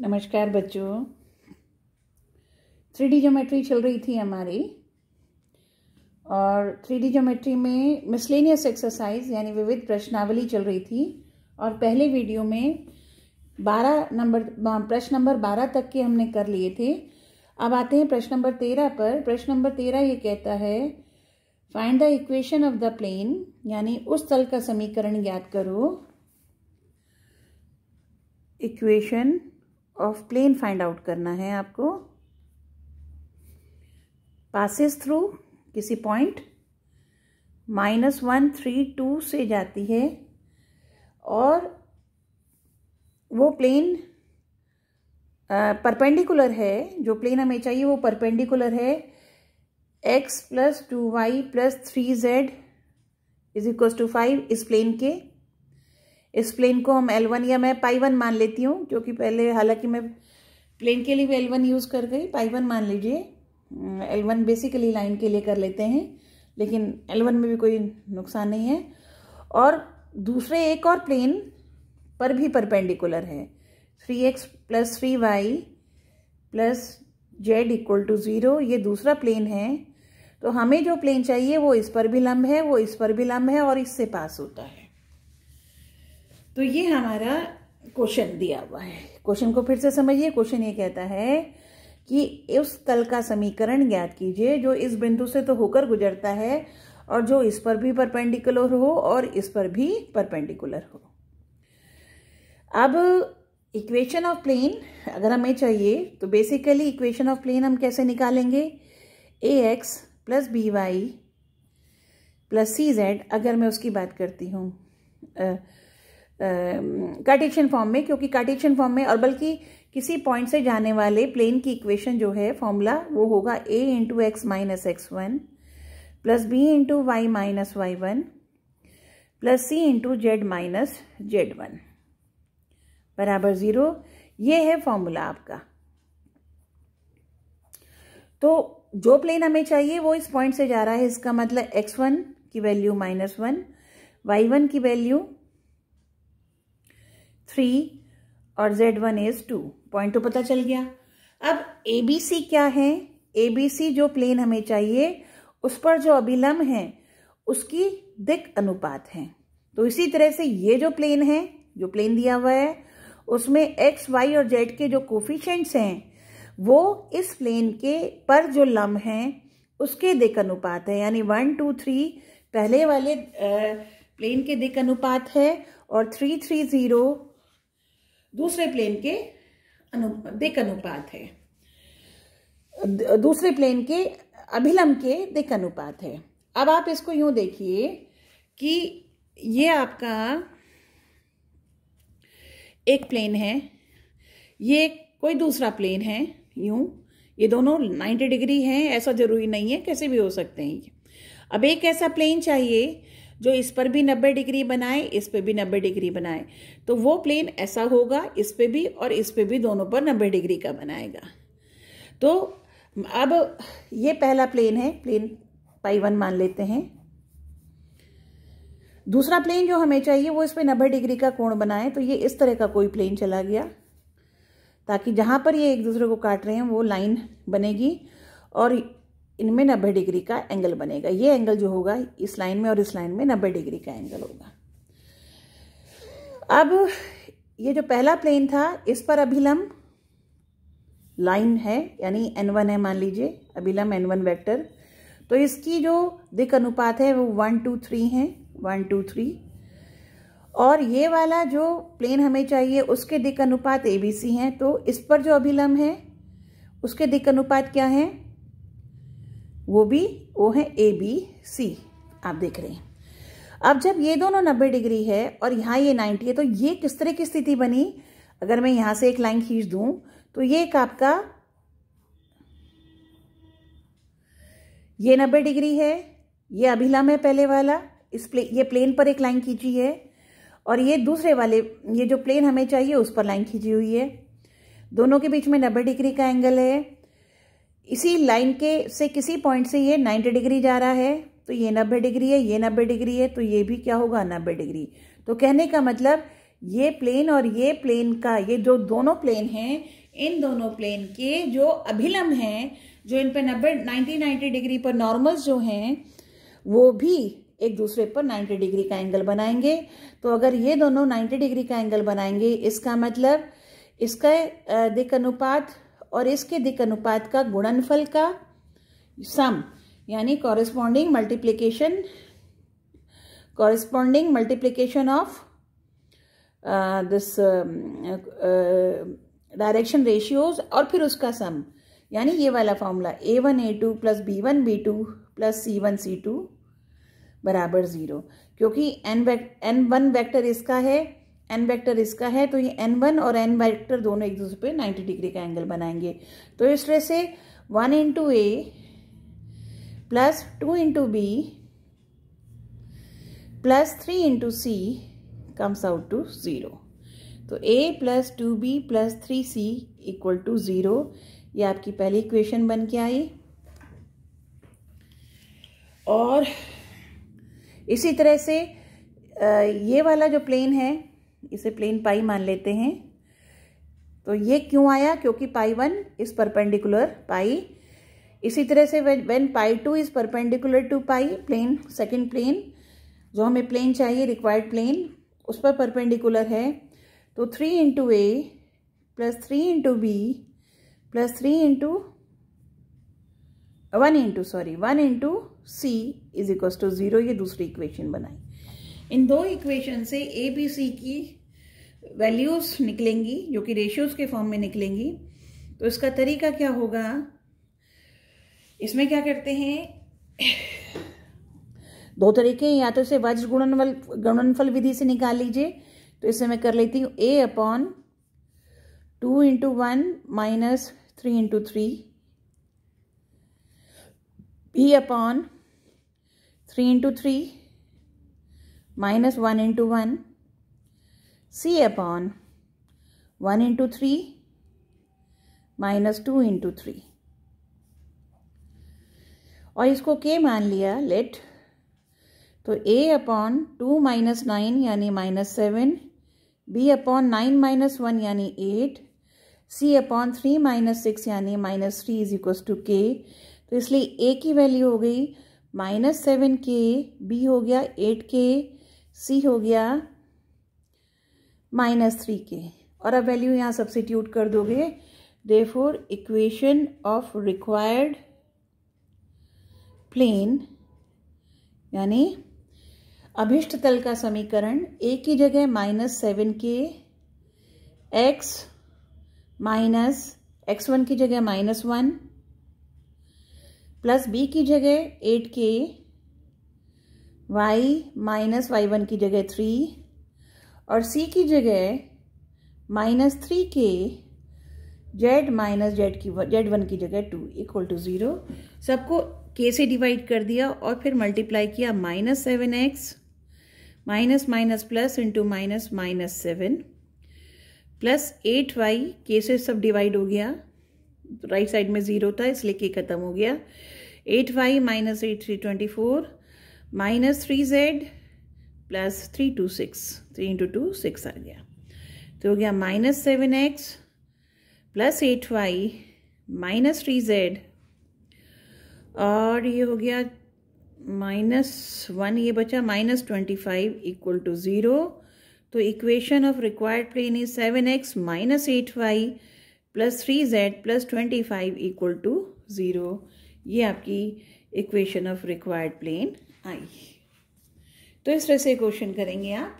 नमस्कार बच्चों three D geometry चल रही थी हमारी और थ्री डी ज्योमेट्री में मिसलेनियस एक्सरसाइज यानी विविध प्रश्नावली चल रही थी और पहले वीडियो में बारह नंबर प्रश्न नंबर बारह तक के हमने कर लिए थे अब आते हैं प्रश्न नंबर तेरह पर प्रश्न नंबर तेरह ये कहता है find the equation of the plane यानी उस तल का समीकरण ज्ञात करो equation of plane find out करना है आपको पासिस थ्रू किसी point minus one three two से जाती है और वो प्लेन परपेंडिकुलर है जो प्लेन हमें चाहिए वो परपेंडिकुलर है x plus two y plus three z is equal to five इस प्लेन के इस प्लेन को हम एलवन या मैं पाई वन मान लेती हूँ क्योंकि पहले हालांकि मैं प्लेन के लिए भी एलवन यूज़ कर गई पाई वन मान लीजिए एलवन बेसिकली लाइन के लिए कर लेते हैं लेकिन एलवन में भी कोई नुकसान नहीं है और दूसरे एक और प्लेन पर भी परपेंडिकुलर है three x plus three Y plus z equal to zero ये दूसरा प्लेन है तो हमें जो प्लेन चाहिए वो इस पर भी लंब है वो इस पर भी लंब है और इससे पास होता है तो ये हमारा क्वेश्चन दिया हुआ है क्वेश्चन को फिर से समझिए क्वेश्चन ये कहता है कि उस तल का समीकरण ज्ञात कीजिए जो इस बिंदु से तो होकर गुजरता है और जो इस पर भी परपेंडिकुलर हो और इस पर भी परपेंडिकुलर हो अब इक्वेशन ऑफ प्लेन अगर हमें चाहिए तो बेसिकली इक्वेशन ऑफ प्लेन हम कैसे निकालेंगे a x plus B Y plus C z अगर मैं उसकी बात करती हूँ कार्टेशियन फॉर्म में क्योंकि कार्टेशियन फॉर्म में और बल्कि किसी पॉइंट से जाने वाले प्लेन की इक्वेशन जो है फॉर्मूला वो होगा a into x minus x one plus b into y minus y one plus c into z minus z one बराबर ज़ीरो ये है फॉर्मूला आपका तो जो प्लेन हमें चाहिए वो इस पॉइंट से जा रहा है इसका मतलब एक्स वन की value minus one Y one की वैल्यू थ्री और z one is two point तो पता चल गया अब ए बी सी क्या है ए बी सी जो प्लेन हमें चाहिए उस पर जो अभिलंब है उसकी दिक अनुपात है तो इसी तरह से ये जो प्लेन है जो प्लेन दिया हुआ है उसमें एक्स वाई और जेड के जो कोफिशेंट्स हैं वो इस प्लेन के पर जो लम्ब हैं उसके दिक अनुपात है यानी वन टू थ्री पहले वाले प्लेन के दिक अनुपात है और थ्री थ्री ज़ीरो दूसरे प्लेन के दिक अनुपात है दूसरे प्लेन के अभिलंब के दिक अनुपात है अब आप इसको यूं देखिए कि ये आपका एक प्लेन है ये कोई दूसरा प्लेन है यूं ये दोनों 90 डिग्री हैं ऐसा ज़रूरी नहीं है कैसे भी हो सकते हैं अब एक ऐसा प्लेन चाहिए जो इस पर भी 90 डिग्री बनाए इस पर भी 90 डिग्री बनाए तो वो प्लेन ऐसा होगा इस पर भी और इस पर भी दोनों पर 90 डिग्री का बनाएगा तो अब ये पहला प्लेन है प्लेन पाई वन मान लेते हैं दूसरा प्लेन जो हमें चाहिए वो इस पर नब्बे डिग्री का कोण बनाए तो ये इस तरह का कोई प्लेन चला गया ताकि जहाँ पर ये एक दूसरे को काट रहे हैं वो लाइन बनेगी और इनमें नब्बे डिग्री का एंगल बनेगा ये एंगल जो होगा इस लाइन में और इस लाइन में नब्बे डिग्री का एंगल होगा अब ये जो पहला प्लेन था इस पर अभिलंब लाइन है यानी एन वन है मान लीजिए अभिलंब एन वन वैक्टर तो इसकी जो दिक अनुपात है वो वन टू थ्री है वन टू थ्री और ये वाला जो प्लेन हमें चाहिए उसके दिक अनुपात ए बी सी हैं तो इस पर जो अभिलंब है उसके दिक अनुपात क्या है वो भी वो है ए बी सी आप देख रहे हैं अब जब ये दोनों नब्बे डिग्री है और यहाँ ये नाइन्टी है तो ये किस तरह की स्थिति बनी अगर मैं यहाँ से एक लाइन खींच दूँ तो ये एक आपका ये नब्बे डिग्री है ये अभिलम है पहले वाला इस प्ले ये प्लेन पर एक लाइन खींची है और ये दूसरे वाले ये जो प्लेन हमें चाहिए उस पर लाइन खींची हुई है दोनों के बीच में नब्बे डिग्री का एंगल है इसी लाइन के से किसी पॉइंट से ये 90 डिग्री जा रहा है तो ये 90 डिग्री है ये 90 डिग्री है तो ये भी क्या होगा 90 डिग्री तो कहने का मतलब ये प्लेन और ये प्लेन का ये जो दोनों प्लेन हैं इन दोनों प्लेन के जो अभिलंब हैं जो इन पर नब्बे नाइन्टी नाइन्टी डिग्री पर नॉर्मल्स जो हैं वो भी एक दूसरे पर 90 डिग्री का एंगल बनाएंगे तो अगर ये दोनों 90 डिग्री का एंगल बनाएंगे इसका मतलब इसका दिक अनुपात और इसके दिक अनुपात का गुणनफल का सम यानी corresponding multiplication corresponding multiplication of this direction ratios और फिर उसका सम यानी ये वाला formula a one a two plus b one b two plus c one c two बराबर ज़ीरो क्योंकि n vector n one vector इसका है एन वेक्टर इसका है तो ये एन वन और एन वेक्टर दोनों एक दूसरे पे नाइन्टी डिग्री का एंगल बनाएंगे तो इस तरह से one into a plus two into b plus three into c comes out to zero तो a plus two b plus three c equal to zero ये आपकी पहली इक्वेशन बन के आई और इसी तरह से ये वाला जो प्लेन है इसे प्लेन पाई मान लेते हैं तो ये क्यों आया क्योंकि pi one is perpendicular pi इसी तरह से when pi two is perpendicular to pi plane second plane जो हमें प्लेन चाहिए रिक्वायर्ड प्लेन उस पर परपेंडिकुलर है तो three into a plus three into b plus three into one into sorry one into c is equal to zero ये दूसरी equation बनाई इन दो इक्वेशन से ए बी सी की वैल्यूज़ निकलेंगी जो कि रेशियोज़ के फॉर्म में निकलेंगी तो इसका तरीका क्या होगा इसमें क्या करते हैं दो तरीके हैं या तो इसे वज्र गुणनफल गुणनफल विधि से निकाल लीजिए तो इसे मैं कर लेती हूँ A upon two into one minus three into three B upon three into three minus one into one C upon one into three minus two into three और इसको के मान लिया लेट तो A upon two minus nine यानी minus seven B upon nine minus one यानी eight C upon three minus six यानी minus three is equals to के तो इसलिए ए की वैल्यू हो गई माइनस सेवन के बी हो गया एट के सी हो गया माइनस थ्री के और अब वैल्यू यहाँ सब्सिट्यूट कर दोगे therefore equation of required plane यानी अभिष्ट तल का समीकरण ए की जगह माइनस सेवन के एक्स माइनस एक्स वन की जगह माइनस वन प्लस बी की जगह एट के वाई माइनस वाई वन की जगह थ्री और सी की जगह माइनस थ्री के जेड माइनस जेड की जेड वन की जगह टू इक्वल टू ज़ीरो सबको के से डिवाइड कर दिया और फिर मल्टीप्लाई किया minus seven X minus minus plus into minus minus seven plus eight Y के से सब डिवाइड हो गया राइट साइड में ज़ीरो था इसलिए के खत्म हो गया eight Y minus eight three twenty four minus three Z plus three two six three into two six आ गया तो हो गया minus seven X plus eight Y minus three Z और ये हो गया माइनस वन ये बचा minus twenty five equal to zero तो equation of required plane is seven X minus eight Y plus three Z plus twenty five equal to zero ये आपकी equation of required plane आई तो इस तरह से क्वेश्चन करेंगे आप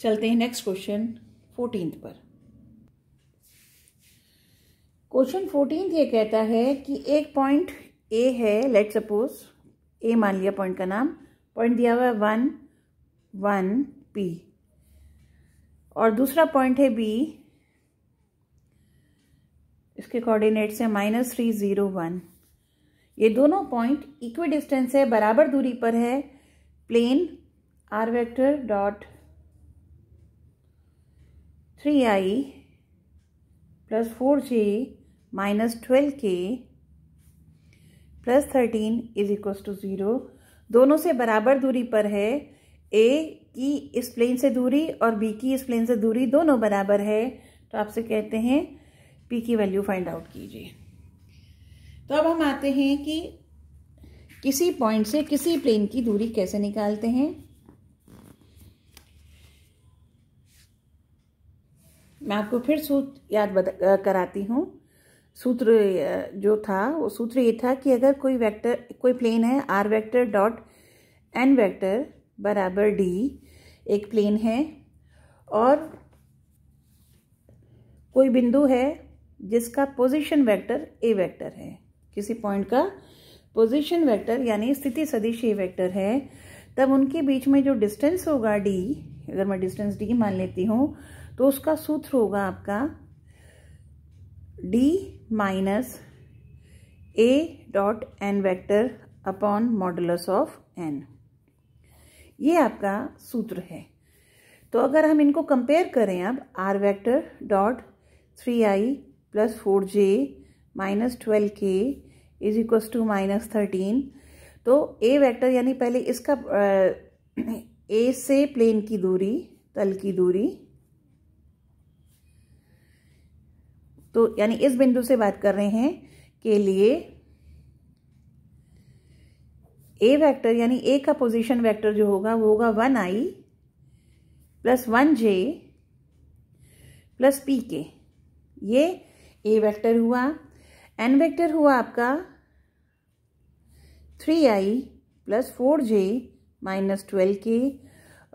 चलते हैं नेक्स्ट क्वेश्चन फोर्टीन पर क्वेश्चन फोर्टीन ये कहता है कि एक पॉइंट ए है लेट सपोज ए मान लिया पॉइंट का नाम पॉइंट दिया हुआ है वन वन पी और दूसरा पॉइंट है बी इसके कोऑर्डिनेट्स हैं माइनस थ्री ज़ीरो वन ये दोनों पॉइंट इक्वी डिस्टेंस है बराबर दूरी पर है plane are vector dot three I plus four J minus twelve K plus thirteen is equal to zero दोनों से बराबर दूरी पर है ए की इस प्लेन से दूरी और बी की इस प्लेन से दूरी दोनों बराबर है तो आपसे कहते हैं पी की वैल्यू फाइंड आउट कीजिए तो अब हम आते हैं कि किसी पॉइंट से किसी प्लेन की दूरी कैसे निकालते हैं मैं आपको फिर सूत्र याद बता कराती हूँ सूत्र जो था वो सूत्र ये था कि अगर कोई वेक्टर कोई प्लेन है are vector dot N vector बराबर डी एक प्लेन है और कोई बिंदु है जिसका पोजीशन वेक्टर ए वेक्टर है किसी पॉइंट का पोजीशन वेक्टर यानी स्थिति सदिश ए वेक्टर है तब उनके बीच में जो डिस्टेंस होगा डी अगर मैं डिस्टेंस डी मान लेती हूँ तो उसका सूत्र होगा आपका D minus A dot N vector upon modulus of N ये आपका सूत्र है तो अगर हम इनको कंपेयर करें अब R vector dot three I plus four J minus twelve K is equal to minus thirteen तो ए वेक्टर यानी पहले इसका ए से प्लेन की दूरी तल की दूरी तो यानी इस बिंदु से बात कर रहे हैं के लिए ए वेक्टर यानी ए का पोजीशन वेक्टर जो होगा वो होगा वन आई plus one J plus P K ये ए वेक्टर हुआ एन वेक्टर हुआ आपका थ्री आई plus four J minus twelve K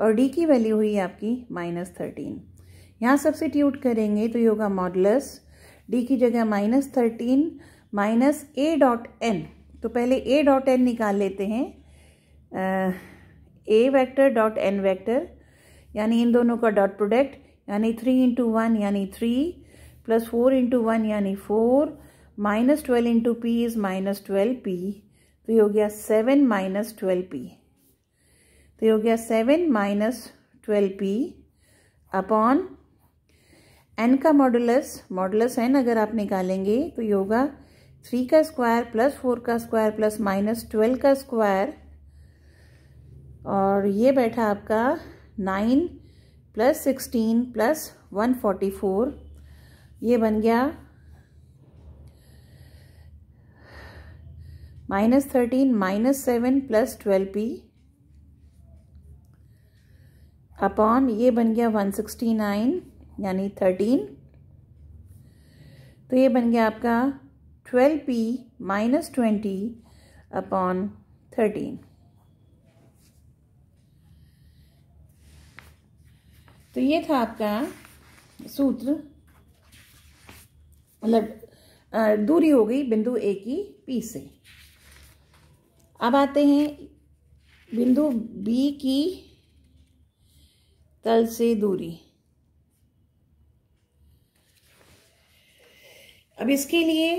और डी की वैल्यू हुई आपकी माइनस थर्टीन यहाँ सब्सिट्यूट करेंगे तो ये होगा मॉडलस डी की जगह minus thirteen minus A dot N तो पहले ए डॉट एन निकाल लेते हैं A vector dot N vector यानी इन दोनों का डॉट प्रोडक्ट यानी थ्री इंटू वन यानी three plus four into one यानी four minus twelve into P is minus twelve P तो ये हो गया सेवन माइनस ट्वेल्व पी तो ये हो गया seven minus twelve P upon N का मॉडुलस मॉडुलस एन अगर आप निकालेंगे तो ये होगा थ्री का स्क्वायर प्लस फोर का स्क्वायर प्लस माइनस ट्वेल्व का स्क्वायर और ये बैठा आपका nine plus sixteen plus one forty four ये बन गया minus thirteen minus seven plus twelve P upon ये बन गया वन सिक्सटी नाइन यानी थर्टीन तो ये बन गया आपका twelve P minus twenty upon thirteen तो ये था आपका सूत्र मतलब दूरी हो गई बिंदु ए की पी से अब आते हैं बिंदु बी की तल से दूरी अब इसके लिए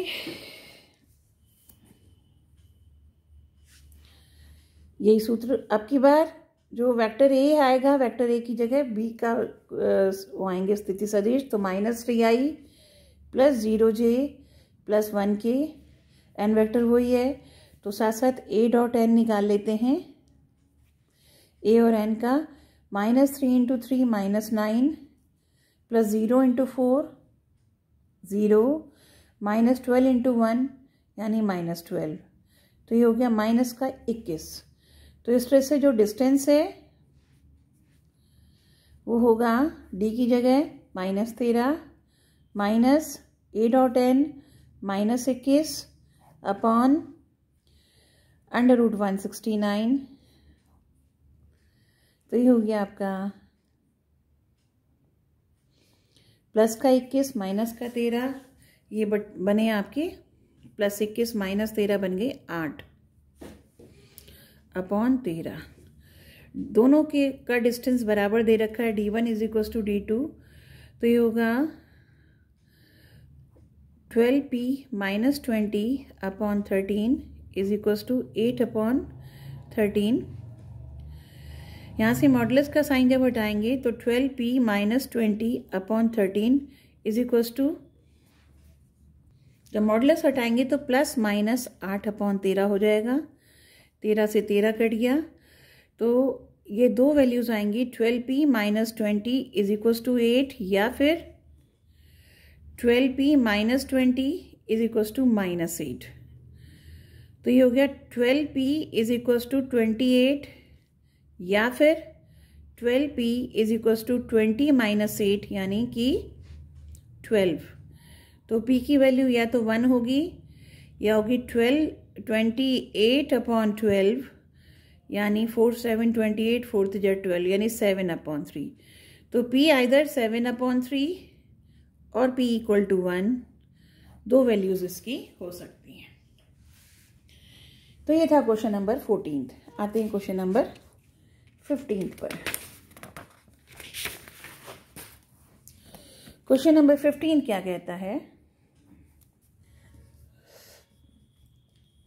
यही सूत्र अब की बार जो वेक्टर ए आएगा वेक्टर ए की जगह बी का वो आएंगे स्थिति सदिश तो माइनस थ्री आई plus zero J plus one K N vector वही है तो साथ साथ ए डॉट एन निकाल लेते हैं ए और एन का minus three into three minus nine plus zero into four zero minus twelve into one यानी माइनस ट्वेल्व तो ये हो गया माइनस का इक्कीस तो इस तरह से जो डिस्टेंस है वो होगा डी की जगह माइनस तेरह minus A dot N minus इक्कीस upon under root one sixty nine तो ये हो गया आपका प्लस का इक्कीस माइनस का तेरह ये बट बने आपके प्लस इक्कीस माइनस तेरह बन गए आठ अपॉन तेरह दोनों के का डिस्टेंस बराबर दे रखा है D one is equal to D two तो ये होगा twelve P minus twenty upon thirteen is equal to eight upon thirteen यहाँ से मॉडल्स का साइन जब हटाएंगे तो twelve P minus twenty upon thirteen is equal to जब मॉडलस हटाएंगे तो प्लस माइनस आठ अपॉन तेरह हो जाएगा तेरह से तेरह कट गया तो ये दो वैल्यूज़ आएंगी twelve P minus twenty is equals to eight या फिर twelve P minus twenty is equals to minus eight तो ये हो गया twelve P is equals to twenty eight या फिर twelve P is equals to twenty minus eight यानी कि ट्वेल्व तो पी की वैल्यू या तो वन होगी या होगी twelve twenty eight upon twelve यानी four seven twenty eight fourth जर ट्वेल्व यानी सेवन अपॉन थ्री तो P either seven upon three और पी इक्वल टू वन दो वैल्यूज़ इसकी हो सकती हैं तो ये था क्वेश्चन नंबर फोर्टीन आते हैं क्वेश्चन नंबर फिफ्टीन पर क्वेश्चन नंबर फिफ्टीन क्या कहता है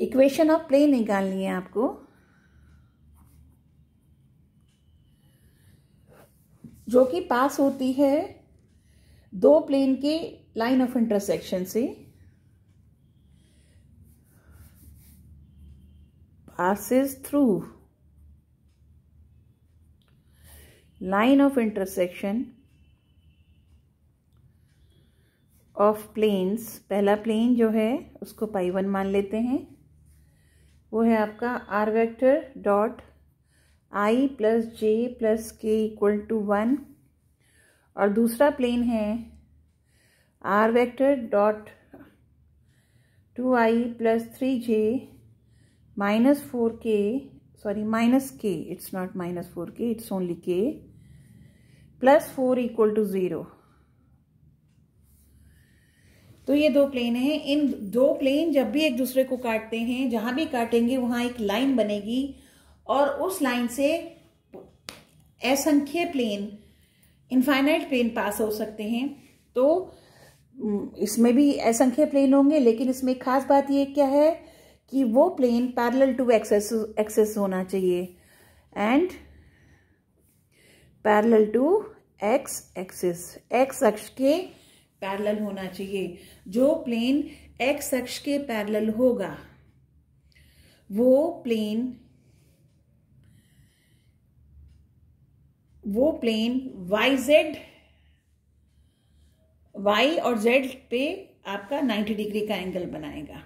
इक्वेशन ऑफ प्लेन निकालनी है आपको जो कि पास होती है दो प्लेन के लाइन ऑफ इंटरसेक्शन से passes through line of intersection of planes पहला प्लेन जो है उसको पाई वन मान लेते हैं वो है आपका are vector dot I plus J plus के इक्वल टू वन और दूसरा प्लेन है are vector dot two I plus three J minus four K sorry minus K it's not minus four K it's only K plus four equal to zero तो ये दो plane हैं इन दो plane जब भी एक दूसरे को काटते हैं जहां भी काटेंगे वहां एक लाइन बनेगी और उस लाइन से असंख्य प्लेन इनफाइनाइट प्लेन पास हो सकते हैं तो इसमें भी असंख्य प्लेन होंगे लेकिन इसमें खास बात ये क्या है कि वो plane parallel to axis axis होना चाहिए and parallel to X axis X अक्ष के पैरेलल होना चाहिए जो प्लेन एक्स अक्ष के पैरेलल होगा वो प्लेन वो प्लेन वाई जेड वाई और जेड पे आपका 90 डिग्री का एंगल बनाएगा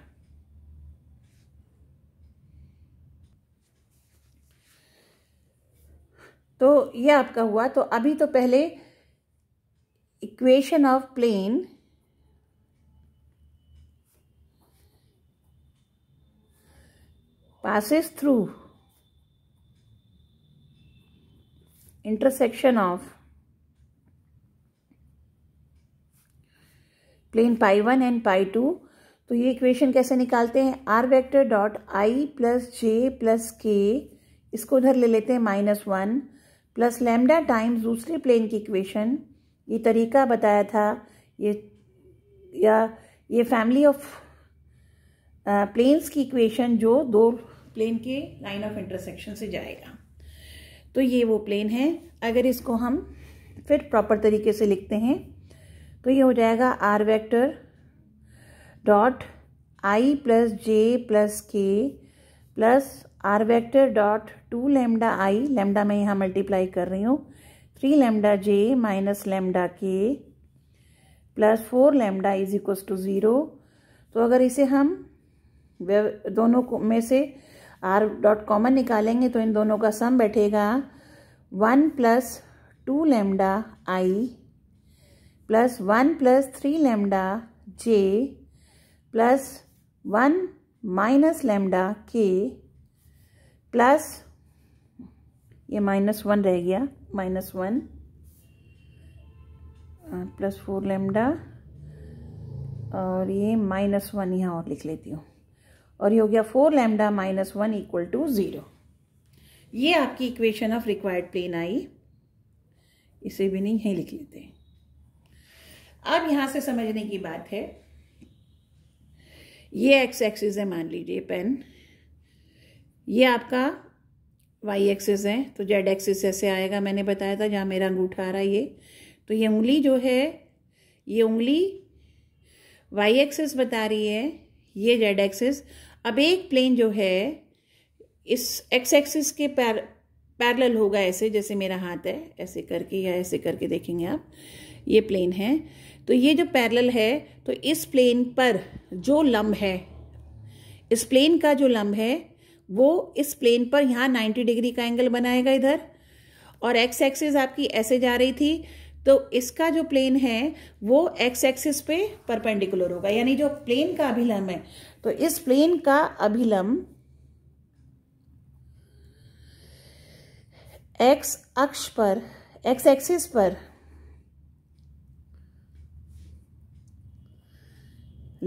तो ये आपका हुआ तो अभी तो पहले equation of plane passes through intersection of plane pi one and pi two तो ये इक्वेशन कैसे निकालते हैं आर वेक्टर डॉट आई प्लस जे प्लस के इसको उधर ले लेते हैं minus one plus lambda times दूसरे प्लेन की इक्वेशन ये तरीका बताया था ये या ये फैमिली ऑफ प्लेन्स की इक्वेशन जो दो प्लेन के लाइन ऑफ इंटरसेक्शन से जाएगा तो ये वो प्लेन है अगर इसको हम फिर प्रॉपर तरीके से लिखते हैं तो ये हो जाएगा R vector dot I plus J plus K plus R vector dot two lambda I lambda मैं यहाँ मल्टीप्लाई कर रही हूँ three lambda J minus lambda K plus four lambda is equal to zero तो अगर इसे हम दोनों को में से आर डॉट कॉमन निकालेंगे तो इन दोनों का सम बैठेगा वन प्लस टू लेमडा आई plus one plus three lambda जे plus one minus lambda K plus ये माइनस वन रह गया minus one plus four lambda और ये माइनस वन यहाँ और लिख लेती हूँ और ये हो गया four lambda minus one equal to zero ये आपकी इक्वेशन ऑफ रिक्वायर्ड प्लेन आई इसे भी नहीं यहीं लिख लेते हैं अब यहाँ से समझने की बात है ये एक्स एक्सिस है मान लीजिए पेन ये आपका वाई एक्सेस है तो जेड एक्सेस ऐसे आएगा मैंने बताया था जहाँ मेरा अंगूठा आ रहा है ये तो ये उंगली जो है ये उंगली वाई एक्सेस बता रही है ये जेड एक्सेस अब एक प्लेन जो है इस एक्स एक्सेस के पैर पैरल होगा ऐसे जैसे मेरा हाथ है ऐसे करके या ऐसे करके देखेंगे आप ये प्लेन है तो ये जो पैरल है तो इस प्लेन पर जो लम्ब है इस प्लेन का जो लम्ब है वो इस प्लेन पर यहाँ 90 डिग्री का एंगल बनाएगा इधर और एक्स एक्सिस आपकी ऐसे जा रही थी तो इसका जो प्लेन है वो एक्स एक्सिस पे परपेंडिकुलर होगा यानी जो प्लेन का अभिलंब है तो इस प्लेन का अभिलंब एक्स अक्ष पर एक्स एक्सिस पर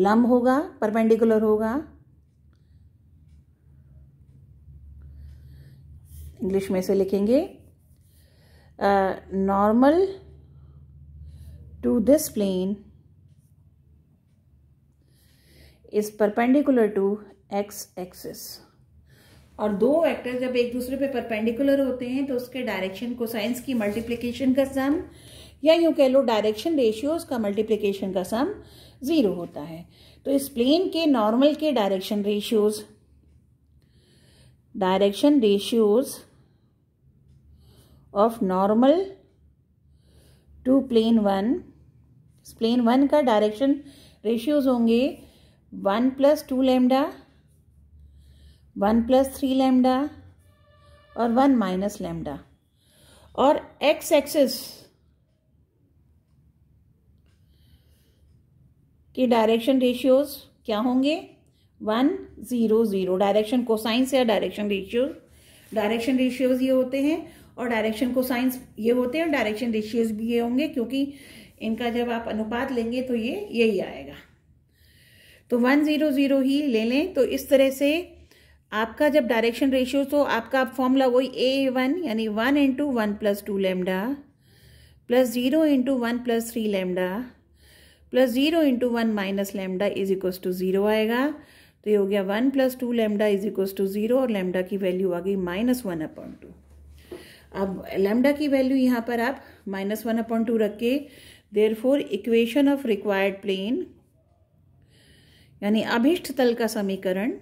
लंब होगा परपेंडिकुलर होगा इंग्लिश में से लिखेंगे normal to this plane is perpendicular to X axis और दो वेक्टर जब एक दूसरे पे परपेंडिकुलर होते हैं तो उसके डायरेक्शन को साइंस की मल्टीप्लिकेशन का सम या यूं कह लो डायरेक्शन रेशियोज का मल्टीप्लिकेशन का सम ज़ीरो होता है तो इस प्लेन के नॉर्मल के direction ratios direction ratios of normal to plane one Plane one का direction ratios होंगे one plus two lambda, one plus three lambda और वन minus lambda. और x axis के डायरेक्शन रेशियोज क्या होंगे one zero zero direction cosines या direction ratio direction ratios ये होते हैं और डायरेक्शन को साइंस ये होते हैं और डायरेक्शन रेशियोज भी ये होंगे क्योंकि इनका जब आप अनुपात लेंगे तो ये यही आएगा तो वन ज़ीरो ज़ीरो ही ले लें तो इस तरह से आपका जब डायरेक्शन रेशियो तो आपका फॉर्मूला वही ए वन यानी one into one plus two lambda plus zero into one plus three lambda plus zero into one minus lambda is equals to zero आएगा तो ये हो गया one plus two lambda is equals to zero और lambda की value आ गई minus one upon two अब लेमडा की वैल्यू यहाँ पर आप माइनस वन अपॉइंट टू रख के therefore equation of required plane यानी अभिष्ट तल का समीकरण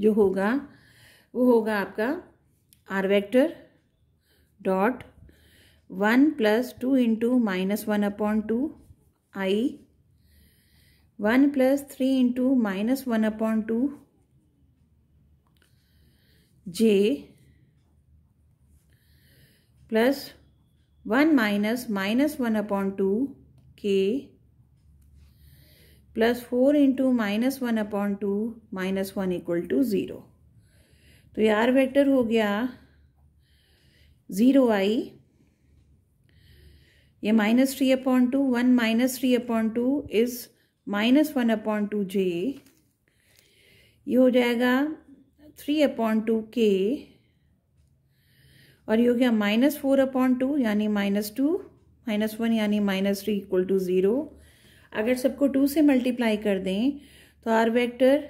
जो होगा वो होगा आपका are vector dot one plus two into minus one upon two I one plus three into minus one upon two J plus one minus minus one upon two के plus four into minus one upon two minus one equal to zero तो R vector हो गया zero I ये minus three upon two one minus three upon two is minus one upon two J ये हो जाएगा three upon two k और ये हो गया माइनस फोर अपॉन टू यानी माइनस टू माइनस वन यानी minus three equal to zero अगर सबको टू से मल्टीप्लाई कर दें तो r vector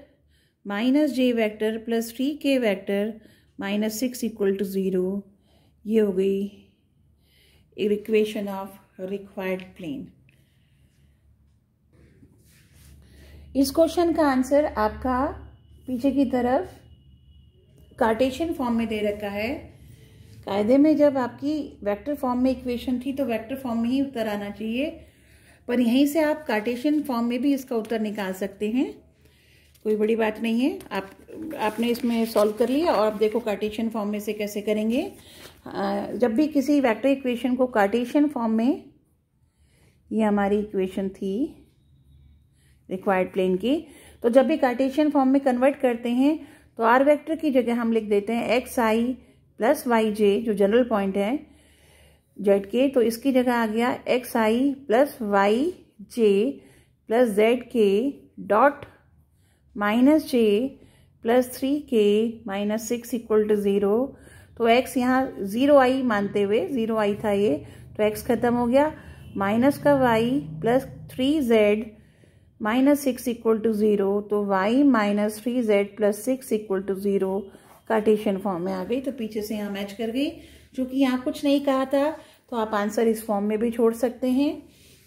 minus j vector plus three k vector minus six equal to zero ये हो गई इक्वेशन ऑफ रिक्वायर्ड प्लेन इस क्वेश्चन का आंसर आपका पीछे की तरफ कार्टेशियन फॉर्म में दे रखा है कायदे में जब आपकी वेक्टर फॉर्म में इक्वेशन थी तो वेक्टर फॉर्म में ही उत्तर आना चाहिए पर यहीं से आप कार्टेशियन फॉर्म में भी इसका उत्तर निकाल सकते हैं कोई बड़ी बात नहीं है आप आपने इसमें सॉल्व कर लिया और आप देखो कार्टेशियन फॉर्म में से कैसे करेंगे जब भी किसी वेक्टर इक्वेशन को कार्टेशियन फॉर्म में ये हमारी इक्वेशन थी रिक्वायर्ड प्लेन की तो जब भी कार्टेशियन फॉर्म में कन्वर्ट करते हैं तो आर वेक्टर की जगह हम लिख देते हैं x i plus y j जो जनरल पॉइंट है जेड के तो इसकी जगह आ गया x i plus y j plus z k dot minus j plus three k minus six equal to zero तो एक्स यहाँ ज़ीरो आई मानते हुए ज़ीरो आई था ये तो एक्स ख़त्म हो गया माइनस का y plus three z minus six equal to zero तो y minus three Z plus six equal to zero cartesian form में आ गई तो पीछे से यहाँ मैच कर गई चूंकि यहाँ कुछ नहीं कहा था तो आप आंसर इस फॉर्म में भी छोड़ सकते हैं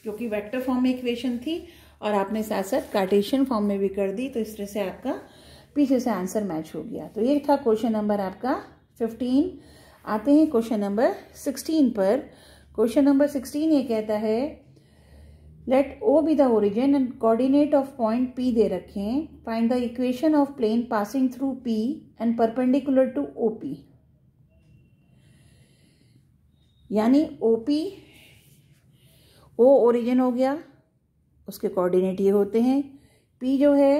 जो कि वेक्टर फॉर्म में इक्वेशन थी और आपने साथ साथ कार्टेशियन फॉर्म में भी कर दी तो इस तरह से आपका पीछे से आंसर मैच हो गया तो ये था क्वेश्चन नंबर आपका फिफ्टीन आते हैं क्वेश्चन नंबर सिक्सटीन पर क्वेश्चन नंबर सिक्सटीन ये कहता है let O be the origin and coordinate of point P दे रखें find the equation of plane passing through P and perpendicular to O P यानी ओ पी ओ ओरिजिन हो गया उसके कोऑर्डिनेट ये होते हैं पी जो है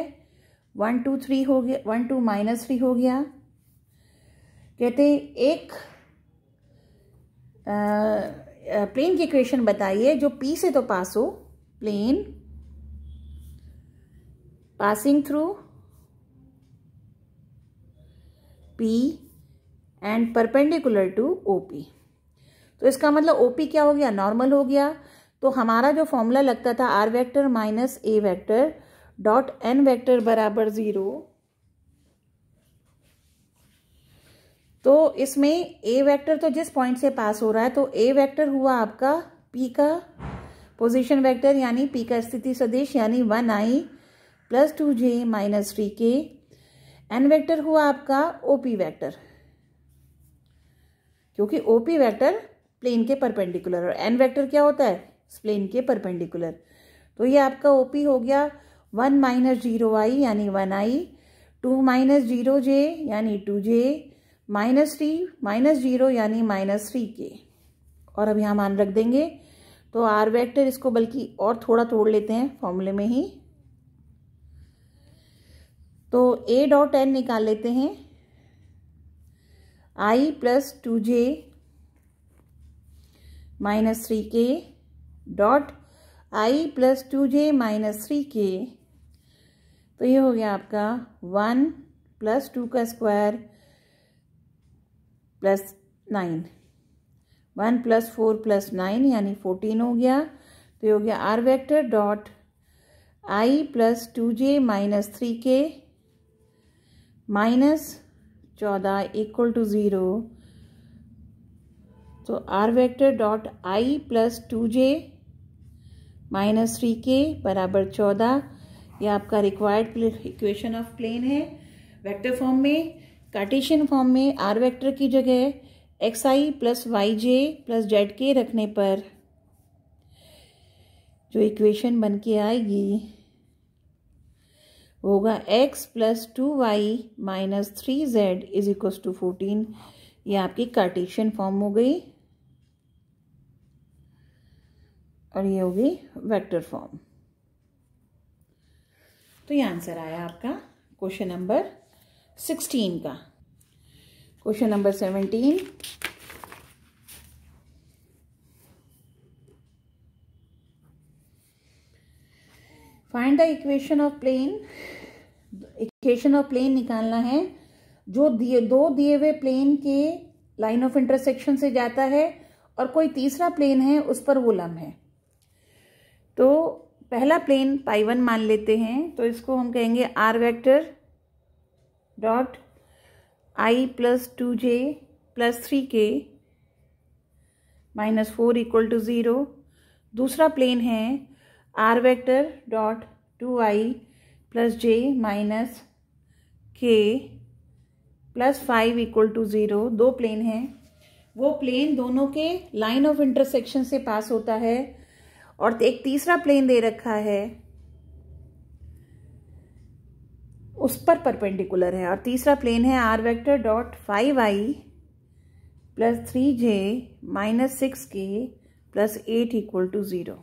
वन टू थ्री हो गया वन टू माइनस थ्री हो गया कहते हैं एक प्लेन की इक्वेशन बताइए जो पी से तो पास हो plane passing through P and perpendicular to O P तो इसका मतलब ओ पी क्या हो गया नॉर्मल हो गया तो हमारा जो फॉर्मूला लगता था r vector minus a vector dot N vector बराबर ज़ीरो तो इसमें ए वेक्टर तो जिस पॉइंट से पास हो रहा है तो ए वेक्टर हुआ आपका पी का पोजिशन वैक्टर यानी पी का स्थिति सदिश यानी वन आई plus two j minus three k n vector हुआ आपका ओपी वैक्टर क्योंकि ओपी वैक्टर प्लेन के परपेंडिकुलर और एन वैक्टर क्या होता है प्लेन के परपेंडिकुलर तो ये आपका ओपी हो गया वन माइनस जीरो आई यानी one i two minus zero j यानी two j minus three minus zero यानी माइनस थ्री के और अब यहाँ मान रख देंगे तो आर वेक्टर इसको बल्कि और थोड़ा तोड़ लेते हैं फॉर्मूले में ही तो ए डॉट एन निकाल लेते हैं i plus two j minus three k dot I plus two j minus three k तो ये हो गया आपका वन प्लस टू का square plus nine one plus four plus nine यानी फोर्टीन हो गया तो ये हो गया आर वेक्टर डॉट आई plus two j minus three k minus चौदह इक्वल टू ज़ीरो तो आर वेक्टर डॉट आई plus two j minus three के बराबर चौदह यह आपका रिक्वायर्ड इक्वेशन ऑफ प्लेन है वेक्टर फॉर्म में कार्टेशियन फॉर्म में आर वेक्टर की जगह x i plus y j plus z k रखने पर जो इक्वेशन बन के आएगी वो होगा x plus two y minus three z is equal to fourteen ये आपकी कार्टेशियन फॉर्म हो गई और ये होगी वेक्टर फॉर्म तो ये आंसर आया आपका क्वेश्चन नंबर सिक्सटीन का question number seventeen find the equation of plane equation of plane निकालना है जो दिए दो दिए हुए प्लेन के लाइन ऑफ इंटरसेक्शन से जाता है और कोई तीसरा प्लेन है उस पर वो लम है तो पहला प्लेन पाई वन मान लेते हैं तो इसको हम कहेंगे r vector dot I plus two J plus three k minus four equal to zero दूसरा प्लेन है are vector dot two I plus j minus k plus five equal to zero दो प्लेन हैं वो plane दोनों के line of intersection से पास होता है और एक तीसरा प्लेन दे रखा है उस पर परपेंडिकुलर है और तीसरा प्लेन है are vector dot five i plus three J minus six k plus eight equal to zero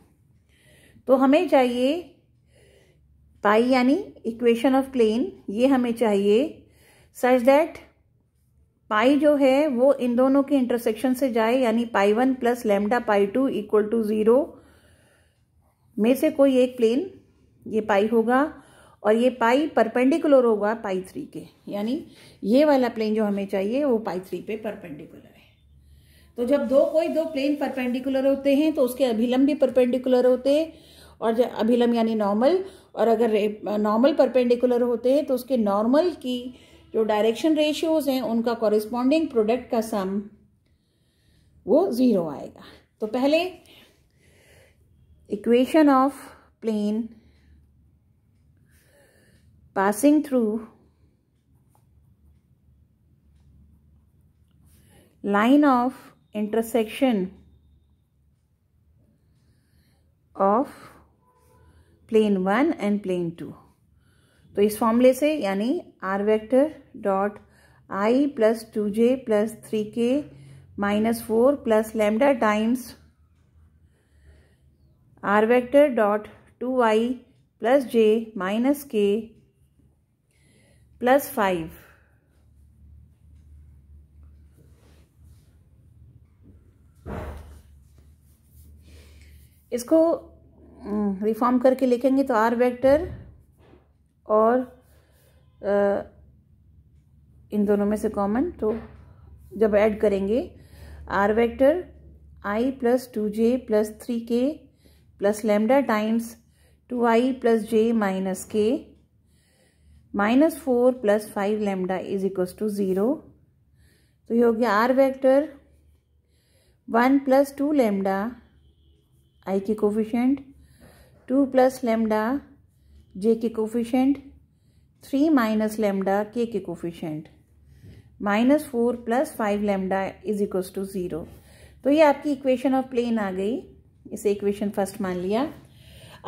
तो हमें चाहिए पाई यानी इक्वेशन ऑफ प्लेन ये हमें चाहिए सच दैट पाई जो है वो इन दोनों के इंटरसेक्शन से जाए यानी pi one plus lambda pi two equal to zero में से कोई एक प्लेन ये पाई होगा और ये पाई परपेंडिकुलर होगा पाई थ्री के यानी ये वाला प्लेन जो हमें चाहिए वो पाई थ्री पे परपेंडिकुलर है तो जब दो कोई दो प्लेन परपेंडिकुलर होते हैं तो उसके अभिलंब भी परपेंडिकुलर होते हैं और अभिलंब यानी नॉर्मल और अगर नॉर्मल परपेंडिकुलर होते हैं तो उसके नॉर्मल की जो डायरेक्शन रेशियोज हैं उनका कॉरिस्पॉन्डिंग प्रोडक्ट का सम वो ज़ीरो आएगा तो पहले equation of plane passing through line of intersection of plane one and plane two तो इस फॉर्मूले से यानी आर वेक्टर डॉट आई प्लस टू जे plus three k minus four plus lambda times r vector dot two आई plus j minus k plus five इसको reform करके लिखेंगे तो r vector और आ, इन दोनों में से कॉमन तो जब ऐड करेंगे r vector i plus two J plus three k plus lambda times two I plus j minus k minus four plus five lambda is equals to zero तो ये हो गया r vector one plus two lambda i के coefficient two plus lambda j के coefficient three minus lambda k के coefficient minus four plus five lambda is equals to zero तो ये आपकी इक्वेशन ऑफ प्लेन आ गई इसे इक्वेशन फर्स्ट मान लिया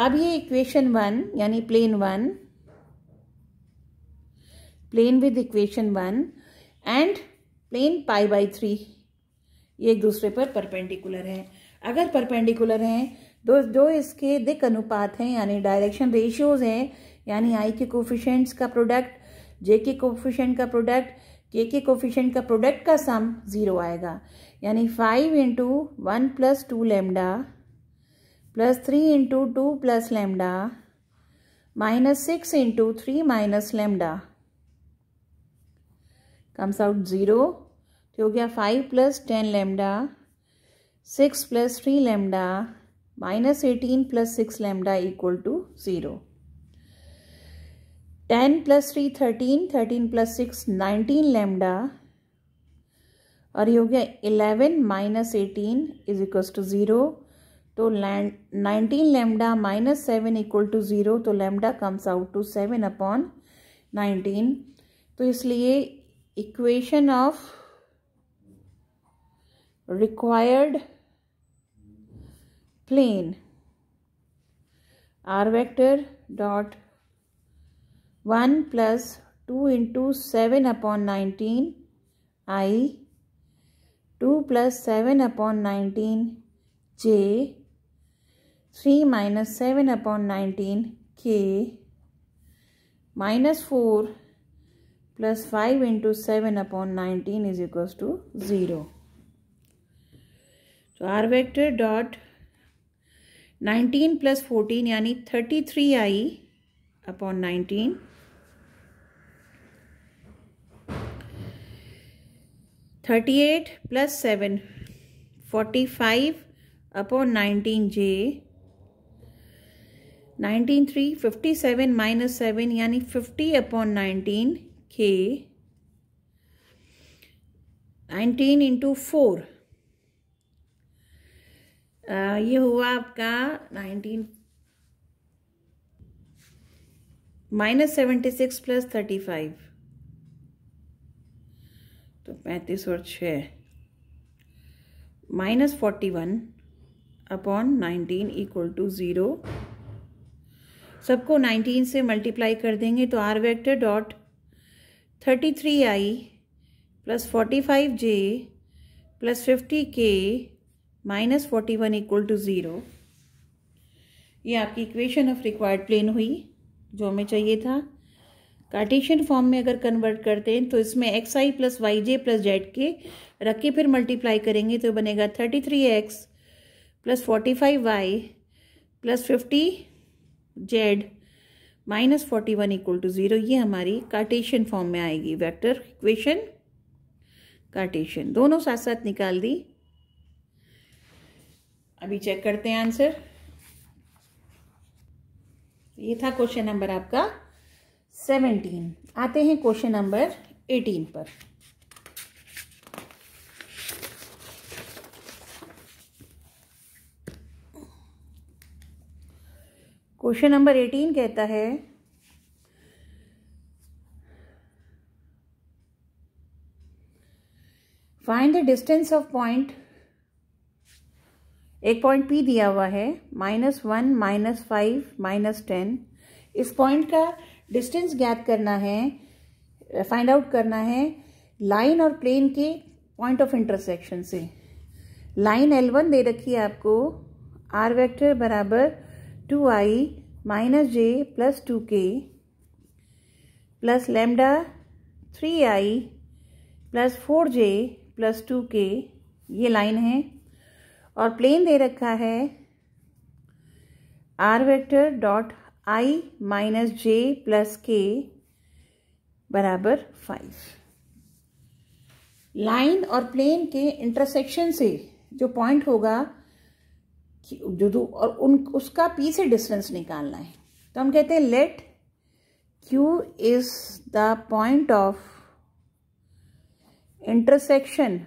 अब ये इक्वेशन वन यानी plane one plane with equation one and plane pi by three ये एक दूसरे पर परपेंडिकुलर है अगर परपेंडिकुलर हैं तो जो इसके दिक अनुपात हैं यानी डायरेक्शन रेशियोज हैं यानी आई के कोफिशेंट्स का प्रोडक्ट जे के कोफिशेंट का प्रोडक्ट के के कोफिशेंट का प्रोडक्ट का सम ज़ीरो आएगा यानी five into one plus two lambda plus three into two plus lambda minus six into three minus lambda comes out zero तो हो गया five plus ten lambda six plus three lambda minus eighteen plus six lambda equal to zero ten plus three thirteen thirteen plus six nineteen lambda और ये हो गया eleven minus eighteen is equal to zero तो land nineteen lambda minus seven equal to zero तो lambda comes out to seven upon nineteen तो इसलिए equation of required plane r vector dot 1 plus 2 into 7 upon 19 i 2 plus 7 upon 19 j 3 minus 7 upon 19 k minus 4 plus five into seven upon nineteen is equals to zero तो r vector dot nineteen plus fourteen यानी thirty three i upon nineteen thirty eight plus seven forty five upon nineteen j nineteen three fifty seven minus seven यानी fifty upon nineteen k 19 into four ये हुआ आपका 19 minus seventy six plus thirty five तो पैंतीस और छ minus forty one upon nineteen equal to zero सबको nineteen से मल्टीप्लाई कर देंगे तो r vector dot thirty three I plus forty five j plus fifty k minus forty one equal to zero ये आपकी इक्वेशन ऑफ रिक्वायर्ड प्लेन हुई जो हमें चाहिए था कार्टेशियन फॉर्म में अगर कन्वर्ट करते हैं तो इसमें x i plus y j plus z k रख के फिर मल्टीप्लाई करेंगे तो बनेगा thirty three x plus forty five Y plus fifty z minus forty one equal to zero ये हमारी कार्टेशियन फॉर्म में आएगी वेक्टर इक्वेशन कार्टेशियन दोनों साथ साथ निकाल दी अभी चेक करते हैं आंसर ये था क्वेश्चन नंबर आपका सेवेंटीन आते हैं क्वेश्चन नंबर एटीन पर क्वेश्चन नंबर एटीन कहता है find the distance of point एक पॉइंट पी दिया हुआ है minus one minus five minus ten इस पॉइंट का डिस्टेंस ज्ञात करना है फाइंड आउट करना है लाइन और प्लेन के पॉइंट ऑफ इंटरसेक्शन से लाइन एल वन दे रखी है आपको आर वेक्टर बराबर two i minus j plus two के प्लस लेमडा थ्री आई plus four j plus two k ये लाइन है और प्लेन दे रखा है are vector dot i minus j plus k बराबर फाइव लाइन और प्लेन के इंटरसेक्शन से जो पॉइंट होगा जो और उन उसका पी से डिस्टेंस निकालना है तो हम कहते हैं let Q is the point of intersection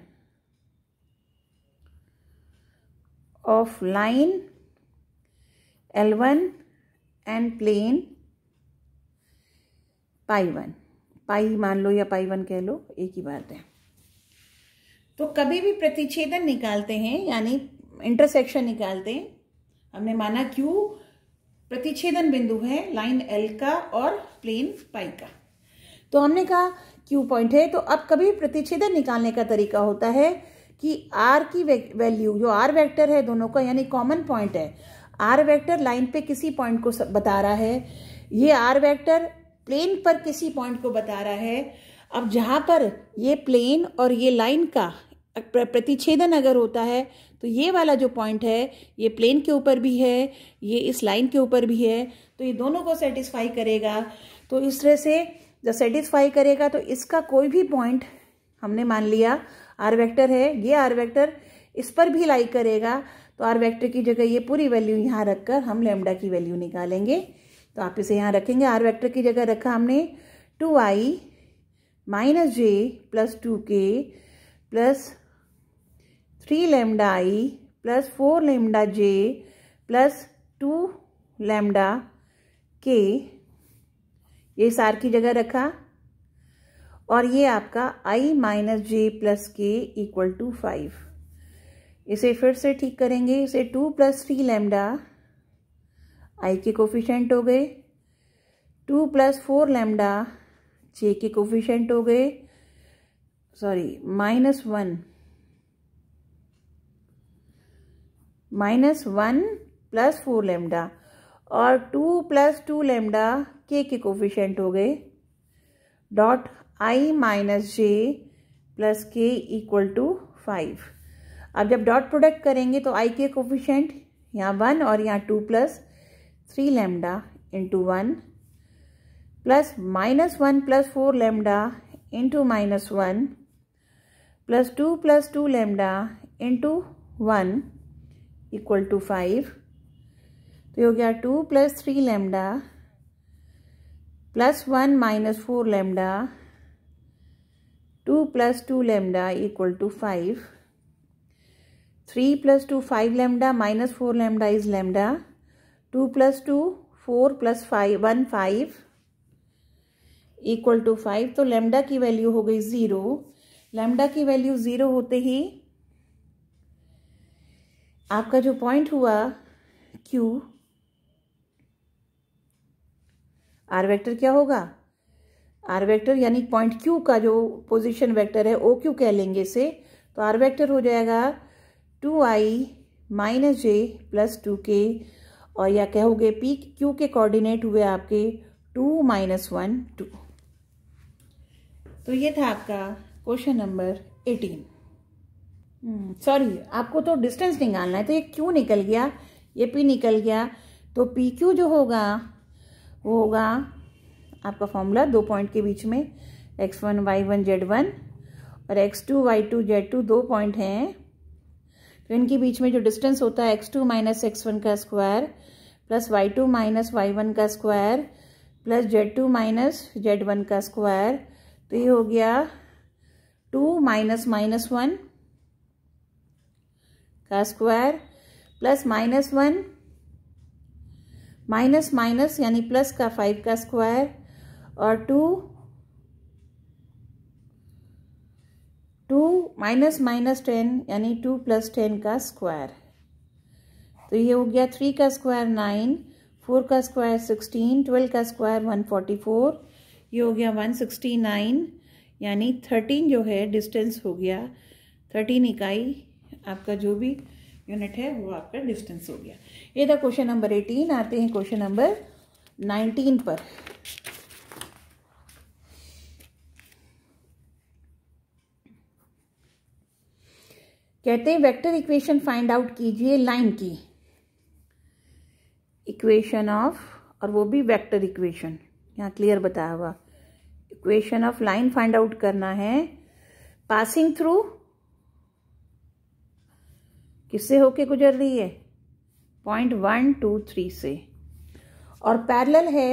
of line L one and plane pi one pi मान लो या पाई वन कह लो एक ही बात है तो कभी भी प्रतिच्छेदन निकालते हैं यानी इंटरसेक्शन निकालते हैं हमने माना क्यू प्रतिच्छेदन बिंदु है लाइन एल का और प्लेन पाई का तो हमने कहा क्यू पॉइंट है तो अब कभी प्रतिच्छेदन निकालने का तरीका होता है कि आर की वैल्यू जो आर वेक्टर है दोनों का यानी कॉमन पॉइंट है आर वेक्टर लाइन पे किसी पॉइंट को बता रहा है ये आर वेक्टर प्लेन पर किसी पॉइंट को बता रहा है अब जहाँ पर ये प्लेन और ये लाइन का प्रतिच्छेदन अगर होता है तो ये वाला जो पॉइंट है ये प्लेन के ऊपर भी है ये इस लाइन के ऊपर भी है तो ये दोनों को सेटिस्फाई करेगा तो इस तरह से जब सेटिस्फाई करेगा तो इसका कोई भी पॉइंट हमने मान लिया आर वेक्टर है ये आर वेक्टर इस पर भी लाइक करेगा तो आर वेक्टर की जगह ये पूरी वैल्यू यहाँ रखकर हम लेमडा की वैल्यू निकालेंगे तो आप इसे यहाँ रखेंगे आर वेक्टर की जगह रखा हमने two i minus j plus two के प्लस थ्री लेमडा आई प्लस फोर लेमडा जे प्लस टू लेमडा के ये सार की जगह रखा और ये आपका आई माइनस जे प्लस के इक्वल टू फाइव इसे फिर से ठीक करेंगे इसे two plus three lambda i के कोफिशेंट हो गए two plus four lambda j के कोफिशेंट हो गए sorry minus one minus one plus four lambda और two plus two lambda k के कोफिशेंट हो गए dot i minus j plus के इक्वल टू फाइव अब जब डॉट प्रोडक्ट करेंगे तो आई के कोफिशेंट यहाँ वन और यहाँ two plus three lambda into one plus minus one plus four lambda into minus one plus two plus two lambda into one equal to five तो ये हो गया two plus three lambda plus one minus four lambda two plus two lambda equal to five three plus two five lambda minus four lambda is lambda two plus two four plus five one five equal to five तो lambda की value हो गई zero lambda की value zero होते ही आपका जो point हुआ क्यू आर वेक्टर क्या होगा आर वेक्टर यानी पॉइंट क्यू का जो पोजीशन वेक्टर है ओ क्यू कह लेंगे इसे तो आर वेक्टर हो जाएगा two i minus j plus two k और या कहोगे पी क्यू के कोऑर्डिनेट हुए आपके टू माइनस वन टू तो ये था आपका question number eighteen sorry hmm, आपको तो डिस्टेंस निकालना है तो ये क्यू निकल गया ये पी निकल गया तो पी क्यू जो होगा वो होगा आपका फॉर्मूला दो पॉइंट के बीच में x one Y one Z one और x two y two z two दो पॉइंट हैं तो इनके बीच में जो डिस्टेंस होता है x two minus x one का square plus y two minus y one का square plus z two minus z one का स्क्वायर तो ये हो गया टू माइनस माइनस वन का square plus minus one minus minus यानी प्लस का फाइव का स्क्वायर और two two minus minus ten यानी टू प्लस टेन का स्क्वायर तो ये हो गया थ्री का स्क्वायर नाइन फोर का स्क्वायर सिक्सटीन ट्वेल्व का स्क्वायर वन फोर्टी फोर ये हो गया वन सिक्सटी नाइन यानी थर्टीन जो है डिस्टेंस हो गया थर्टीन इकाई आपका जो भी यूनिट है वो आपका डिस्टेंस हो गया ये था क्वेश्चन नंबर एटीन आते हैं क्वेश्चन नंबर नाइनटीन पर कहते हैं वेक्टर इक्वेशन फाइंड आउट कीजिए लाइन की इक्वेशन ऑफ और वो भी वेक्टर इक्वेशन यहाँ क्लियर बताया हुआ equation of line find out करना है पासिंग थ्रू किससे होके गुजर रही है पॉइंट वन टू थ्री से और पैरेलल है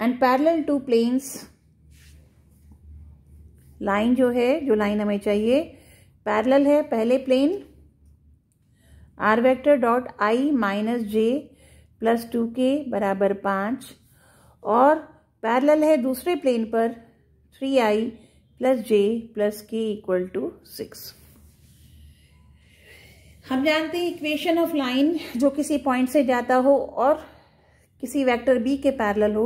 and parallel to planes line जो है जो लाइन हमें चाहिए पैरेलल है पहले plane are vector dot i minus j plus two k बराबर पाँच और पैरेलल है दूसरे प्लेन पर थ्री आई प्लस जे प्लस के इक्वल टू सिक्स हम जानते हैं इक्वेशन ऑफ लाइन जो किसी पॉइंट से जाता हो और किसी वेक्टर बी के पैरेलल हो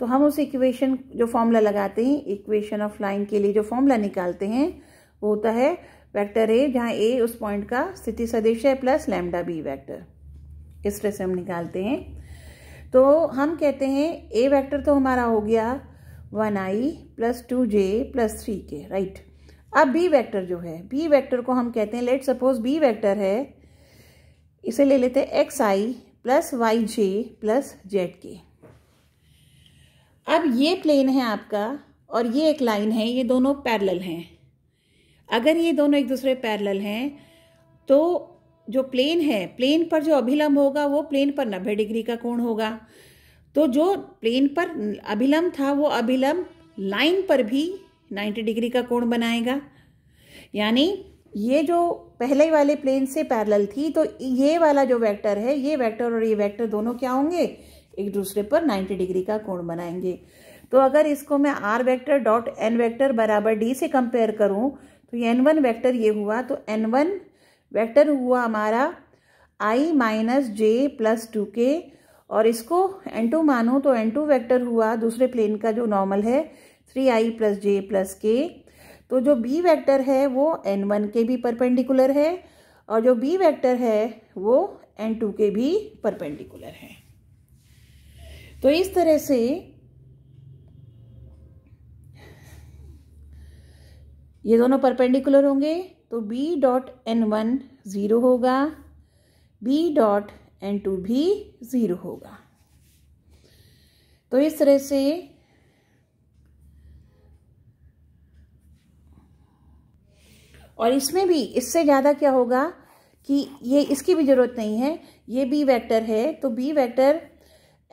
तो हम उस इक्वेशन जो फॉर्मूला लगाते हैं इक्वेशन ऑफ लाइन के लिए जो फॉर्मूला निकालते हैं वो होता है वेक्टर ए जहाँ ए उस पॉइंट का स्थिति सदिश है प्लस लैम्डा बी वैक्टर इस तरह से हम निकालते हैं तो हम कहते हैं ए वैक्टर तो हमारा हो गया वन आई प्लस टू जे प्लस थ्री के राइट अब बी वेक्टर जो है बी वेक्टर को हम कहते हैं लेट सपोज बी वेक्टर है इसे ले लेते हैं x i plus y j plus z k अब ये प्लेन है आपका और ये एक लाइन है ये दोनों पैरेलल हैं अगर ये दोनों एक दूसरे पैरेलल हैं तो जो प्लेन है प्लेन पर जो अभिलंब होगा वो प्लेन पर नब्बे डिग्री का कोण होगा तो जो प्लेन पर अभिलंब था वो अभिलंब लाइन पर भी 90 डिग्री का कोण बनाएगा यानी ये जो पहले वाले प्लेन से पैरेलल थी तो ये वाला जो वेक्टर है ये वेक्टर और ये वेक्टर दोनों क्या होंगे एक दूसरे पर 90 डिग्री का कोण बनाएंगे तो अगर इसको मैं r vector dot N vector बराबर डी से कंपेयर करूं तो ये एन वन वैक्टर ये हुआ तो एन वन वैक्टर हुआ हमारा i minus j plus two k और इसको एन टू मानूँ तो एन टू वैक्टर हुआ दूसरे प्लेन का जो नॉर्मल है थ्री आई प्लस जे प्लस के तो जो बी वेक्टर है वो एन वन के भी परपेंडिकुलर है और जो बी वेक्टर है वो एन टू के भी परपेंडिकुलर है तो इस तरह से ये दोनों परपेंडिकुलर होंगे तो b dot n one zero होगा b डॉट एन टू भी ज़ीरो होगा तो इस तरह से और इसमें भी इससे ज़्यादा क्या होगा कि ये इसकी भी ज़रूरत नहीं है ये बी वेक्टर है तो बी वेक्टर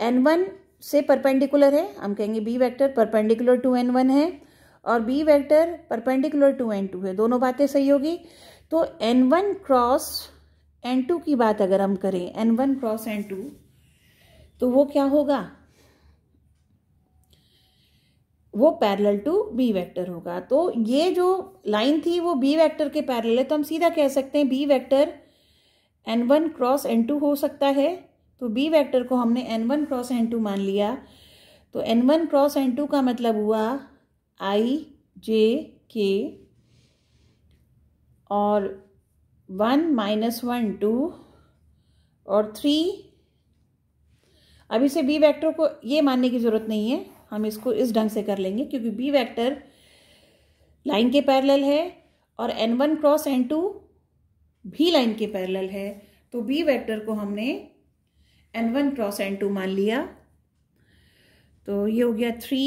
एन वन से परपेंडिकुलर है हम कहेंगे b vector perpendicular to n one है और b vector perpendicular to n two है दोनों बातें सही होगी तो n one cross n two की बात अगर हम करें n one cross n two तो वो क्या होगा वो पैरेलल टू बी वेक्टर होगा तो ये जो लाइन थी वो बी वेक्टर के पैरेलल है तो हम सीधा कह सकते हैं b vector n one cross n two हो सकता है तो बी वेक्टर को हमने n one cross n two मान लिया तो n one cross n two का मतलब हुआ आई जे के और वन माइनस वन टू और थ्री अभी से बी वेक्टर को ये मानने की ज़रूरत नहीं है हम इसको इस ढंग से कर लेंगे क्योंकि बी वैक्टर लाइन के पैरल है और n one cross n two भी लाइन के पैरल है तो बी वैक्टर को हमने n one cross n two मान लिया तो ये हो गया थ्री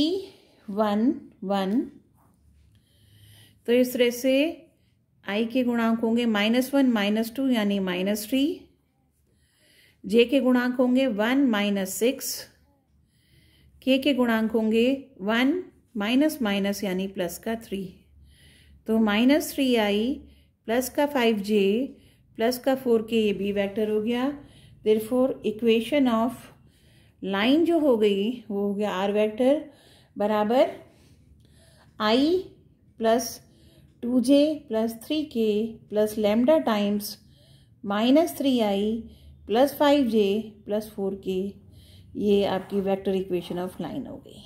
वन वन तो इस तरह से आई के गुणांक होंगे माइनस वन माइनस टू यानी माइनस थ्री जे के गुणांक होंगे वन माइनस सिक्स के के गुणांक होंगे वन माइनस माइनस यानी प्लस का थ्री तो माइनस थ्री आई प्लस का फाइव जे प्लस का फोर के ये बी वेक्टर हो गया therefore equation of line जो हो गई वो हो गया आर वेक्टर बराबर i plus two J plus three k plus lambda times minus three I plus five j plus four k ये आपकी वेक्टर इक्वेशन ऑफ लाइन हो गई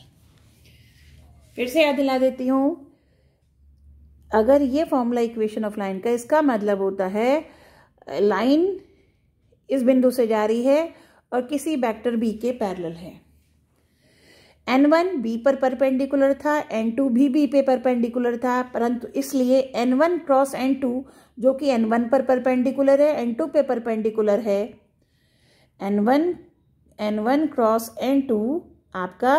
फिर से याद दिला देती हूँ अगर ये फॉर्मूला इक्वेशन ऑफ लाइन का इसका मतलब होता है लाइन इस बिंदु से जा रही है और किसी वेक्टर बी के पैरेलल है एन वन बी पर परपेंडिकुलर था एन टू भी बी पे परपेंडिकुलर था परंतु इसलिए n one cross n two जो कि एन वन पर परपेंडिकुलर है एन टू पे परपेंडिकुलर है n one n one cross n two आपका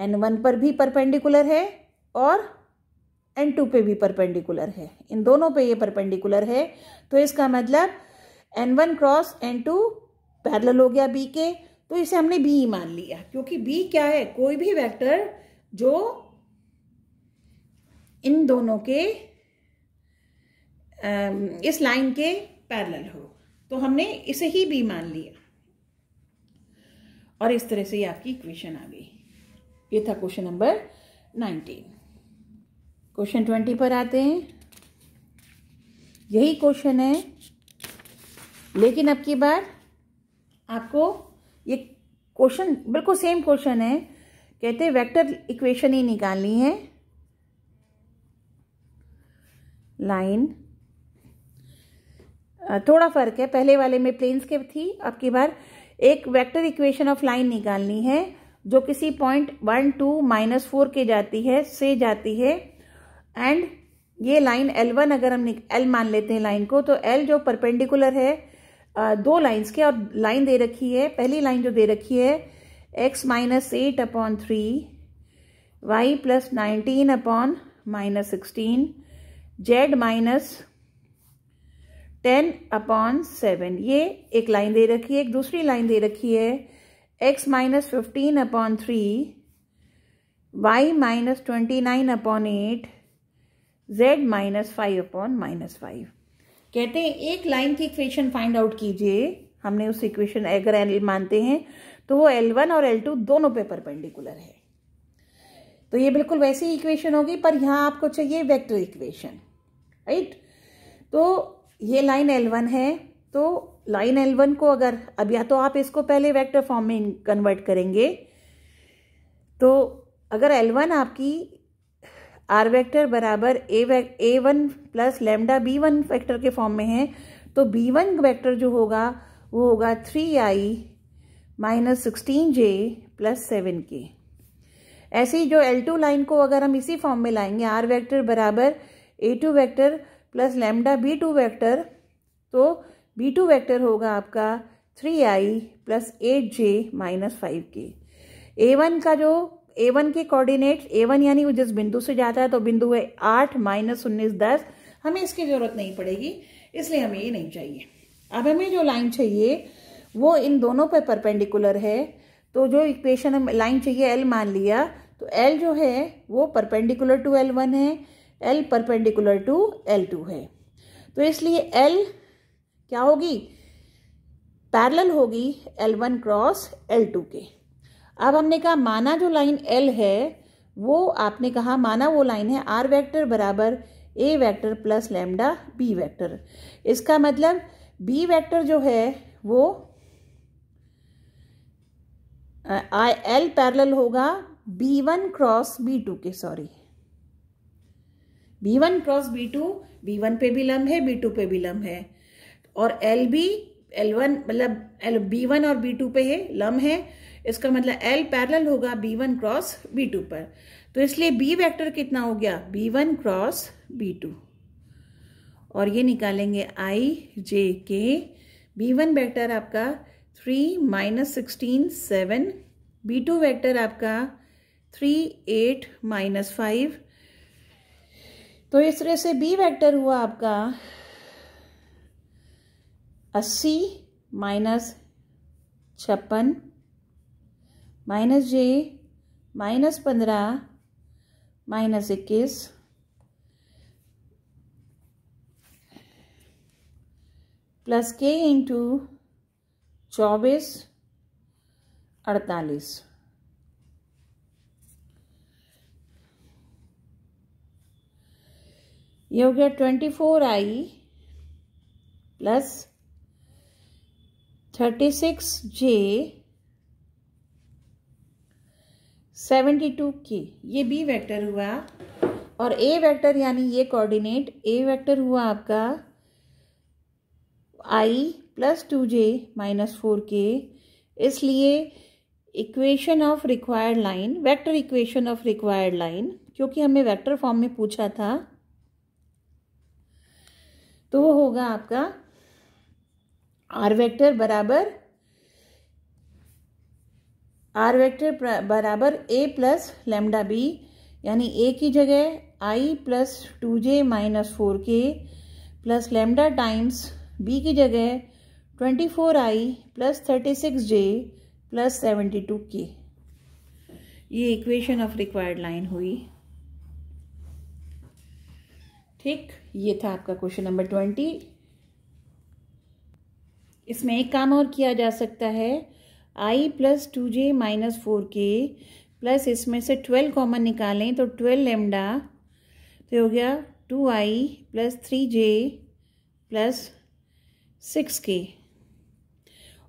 एन वन पर भी परपेंडिकुलर है और एन टू पे भी परपेंडिकुलर है इन दोनों पे ये परपेंडिकुलर है तो इसका मतलब n one cross n two parallel हो गया बी के तो इसे हमने बी ही मान लिया क्योंकि बी क्या है कोई भी वेक्टर जो इन दोनों के इस लाइन के पैरल हो तो हमने इसे ही बी मान लिया और इस तरह से ये आपकी इक्वेशन आ गई ये था question number nineteen question twenty पर आते हैं यही क्वेश्चन है लेकिन अब की बार आपको ये क्वेश्चन बिल्कुल सेम क्वेश्चन है कहते वेक्टर इक्वेशन ही निकालनी है लाइन थोड़ा फर्क है पहले वाले में प्लेन्स के थी अब की बार एक वेक्टर इक्वेशन ऑफ लाइन निकालनी है जो किसी point one two minus four के जाती है से जाती है एंड ये लाइन एल वन अगर हम एल मान लेते हैं लाइन को तो एल जो परपेंडिकुलर है दो लाइन्स के और लाइन दे रखी है पहली लाइन जो दे रखी है x minus eight upon three Y plus nineteen upon minus sixteen z minus ten upon seven ये एक लाइन दे रखी है एक दूसरी लाइन दे रखी है x minus fifteen upon three y minus twenty nine upon eight z minus five upon minus five कहते हैं एक लाइन की इक्वेशन फाइंड आउट कीजिए हमने उस इक्वेशन अगर एल मानते हैं तो वो एल वन और एल टू दोनों पे परपेंडिकुलर है तो ये बिल्कुल वैसी इक्वेशन होगी पर यहाँ आपको चाहिए वेक्टर इक्वेशन राइट तो ये लाइन एल वन है तो लाइन एल वन को अगर अब या तो आप इसको पहले वेक्टर फॉर्म में कन्वर्ट करेंगे तो अगर एल वन आपकी आर वेक्टर बराबर a a one plus lambda b one vector के फॉर्म में है तो बी वन वैक्टर जो होगा वो होगा three i minus sixteen j plus seven k ऐसे ही जो एल टू लाइन को अगर हम इसी फॉर्म में लाएंगे आर वेक्टर बराबर a two vector plus lambda b two vector तो बी टू वैक्टर होगा आपका three I plus eight j minus five k a one का जो ए वन के कोऑर्डिनेट ए वन यानी वो जिस बिंदु से जाता है तो बिंदु है आठ माइनस उन्नीस दस हमें इसकी ज़रूरत नहीं पड़ेगी इसलिए हमें ये नहीं चाहिए अब हमें जो लाइन चाहिए वो इन दोनों पर परपेंडिकुलर है तो जो इक्वेशन हम लाइन चाहिए एल मान लिया तो एल जो है वो परपेंडिकुलर टू एल वन है l perpendicular to l two है तो इसलिए एल क्या होगी पैरेलल होगी l one cross l two के अब हमने कहा माना जो लाइन एल है वो आपने कहा माना वो लाइन है आर वेक्टर बराबर a vector plus lambda b vector इसका मतलब बी वेक्टर जो है वो आई एल पैरल होगा b one cross b two के sorry b one cross b two b one पे भी लंब है बी टू पे भी लंब है और एल बी एल वन मतलब एल बी वन और बी टू पे है लम है इसका मतलब एल पैरल होगा b one cross b two पर तो इसलिए बी वैक्टर कितना हो गया b one cross b two और ये निकालेंगे i j k b one vector आपका three minus sixteen seven b two vector आपका थ्री एट माइनस फाइव तो इस तरह से बी वेक्टर हुआ आपका अस्सी माइनस छप्पन माइनस जे माइनस पंद्रह माइनस इक्कीस प्लस के इंटू चौबीस अड़तालीस ये हो गया twenty four i plus thirty six j seventy two k ये बी वेक्टर हुआ और ए वेक्टर यानी ये कोऑर्डिनेट ए वेक्टर हुआ आपका i plus two j minus four k इसलिए equation of required line vector equation of required line क्योंकि हमें वेक्टर फॉर्म में पूछा था तो वो होगा आपका आर वेक्टर बराबर आर वेक्टर बराबर ए प्लस लेमडा बी यानी ए की जगह i plus two j minus four k plus lambda times b की जगह twenty four i plus thirty six j plus seventy two k ये equation of required line हुई ठीक ये था आपका क्वेश्चन नंबर ट्वेंटी इसमें एक काम और किया जा सकता है i plus two j minus four k plus इसमें से ट्वेल्व कॉमन निकालें तो ट्वेल्व लेमडा तो हो गया टू आई plus three j plus six k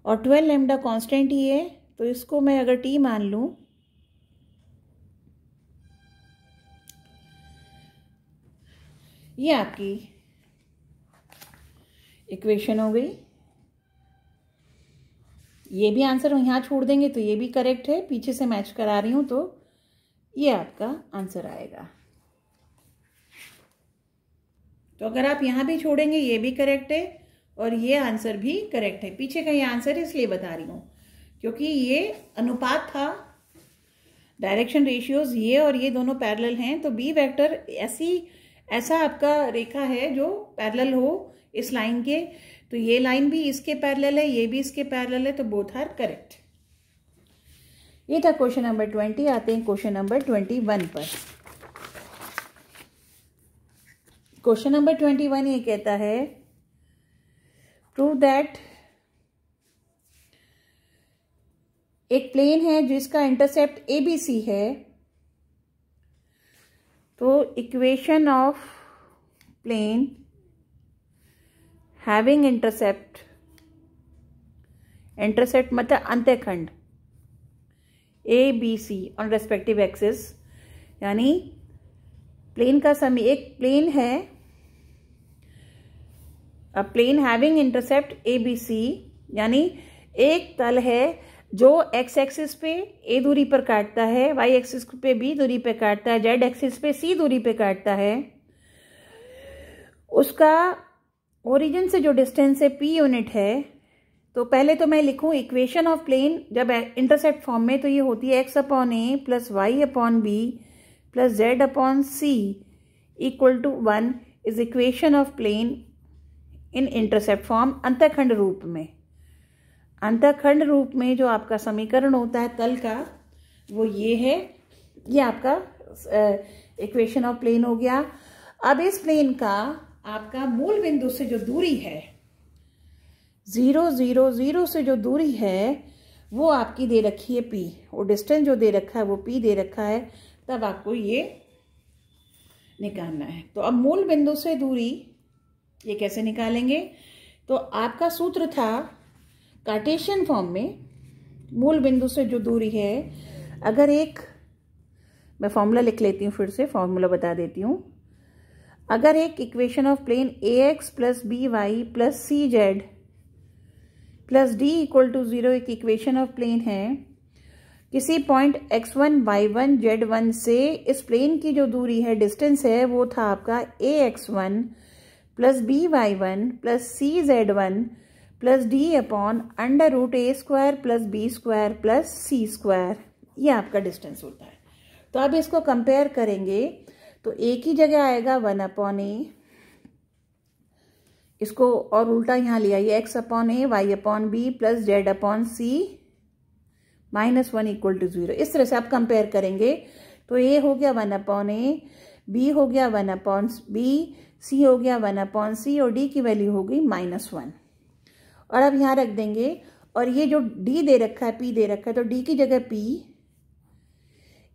और ट्वेल्व लेमडा कॉन्स्टेंट ही है तो इसको मैं अगर टी मान लूँ ये आपकी इक्वेशन हो गई ये भी आंसर हम यहाँ छोड़ देंगे तो ये भी करेक्ट है पीछे से मैच करा रही हूँ तो ये आपका आंसर आएगा तो अगर आप यहाँ भी छोड़ेंगे ये भी करेक्ट है और ये आंसर भी करेक्ट है पीछे का ये आंसर इसलिए बता रही हूँ क्योंकि ये अनुपात था डायरेक्शन रेशियोज ये और ये दोनों पैरेलल हैं तो बी वेक्टर ऐसी ऐसा आपका रेखा है जो पैरेलल हो इस लाइन के तो ये लाइन भी इसके पैरेलल है ये भी इसके पैरेलल है तो बोथ आर करेक्ट ये था क्वेश्चन नंबर ट्वेंटी आते हैं क्वेश्चन नंबर ट्वेंटी वन पर क्वेश्चन नंबर ट्वेंटी वन ये कहता है प्रूव दैट एक प्लेन है जिसका इंटरसेप्ट एबीसी है तो equation of plane having intercept intercept मतलब अंत्यखंड a B c on respective axis यानी प्लेन का समय एक प्लेन है plane having intercept a B c यानी एक तल है जो एक्स एक्सिस पे ए दूरी पर काटता है वाई एक्सिस पे बी दूरी पे काटता है जेड एक्सिस पे सी दूरी पे काटता है उसका ओरिजिन से जो डिस्टेंस है पी यूनिट है तो पहले तो मैं लिखूं इक्वेशन ऑफ प्लेन जब इंटरसेप्ट फॉर्म में तो ये होती है x upon A plus Y upon B plus Z upon c equal to one is equation of plane in intercept form अंतखंड रूप में अंतखंड रूप में जो आपका समीकरण होता है तल का वो ये है ये आपका इक्वेशन ऑफ प्लेन हो गया अब इस प्लेन का आपका मूल बिंदु से जो दूरी है ज़ीरो ज़ीरो ज़ीरो से जो दूरी है वो आपकी दे रखी है पी और डिस्टेंस जो दे रखा है वो पी दे रखा है तब आपको ये निकालना है तो अब मूल बिंदु से दूरी ये कैसे निकालेंगे तो आपका सूत्र था कार्टेशियन फॉर्म में मूल बिंदु से जो दूरी है अगर एक मैं फॉर्मूला लिख लेती हूँ फिर से फॉर्मूला बता देती हूँ अगर एक equation of plane A x plus B Y plus C Z plus D equal to zero एक इक्वेशन ऑफ प्लेन है किसी point x one Y one Z one से इस प्लेन की जो दूरी है डिस्टेंस है वो था आपका a x one plus B y one plus C z one plus d upon under root a square plus b square plus c square ये आपका डिस्टेंस होता है तो अब इसको कंपेयर करेंगे तो ए की जगह आएगा वन अपॉन ए इसको और उल्टा यहाँ लिया ये x upon a y upon B plus Z upon c minus one equal to zero इस तरह से आप कंपेयर करेंगे तो ए हो गया वन अपॉन ए बी हो गया वन अपॉन बी सी हो गया वन अपॉन सी और डी की वैल्यू हो गई माइनस वन और अब यहाँ रख देंगे और ये जो डी दे रखा है पी दे रखा है तो डी की जगह पी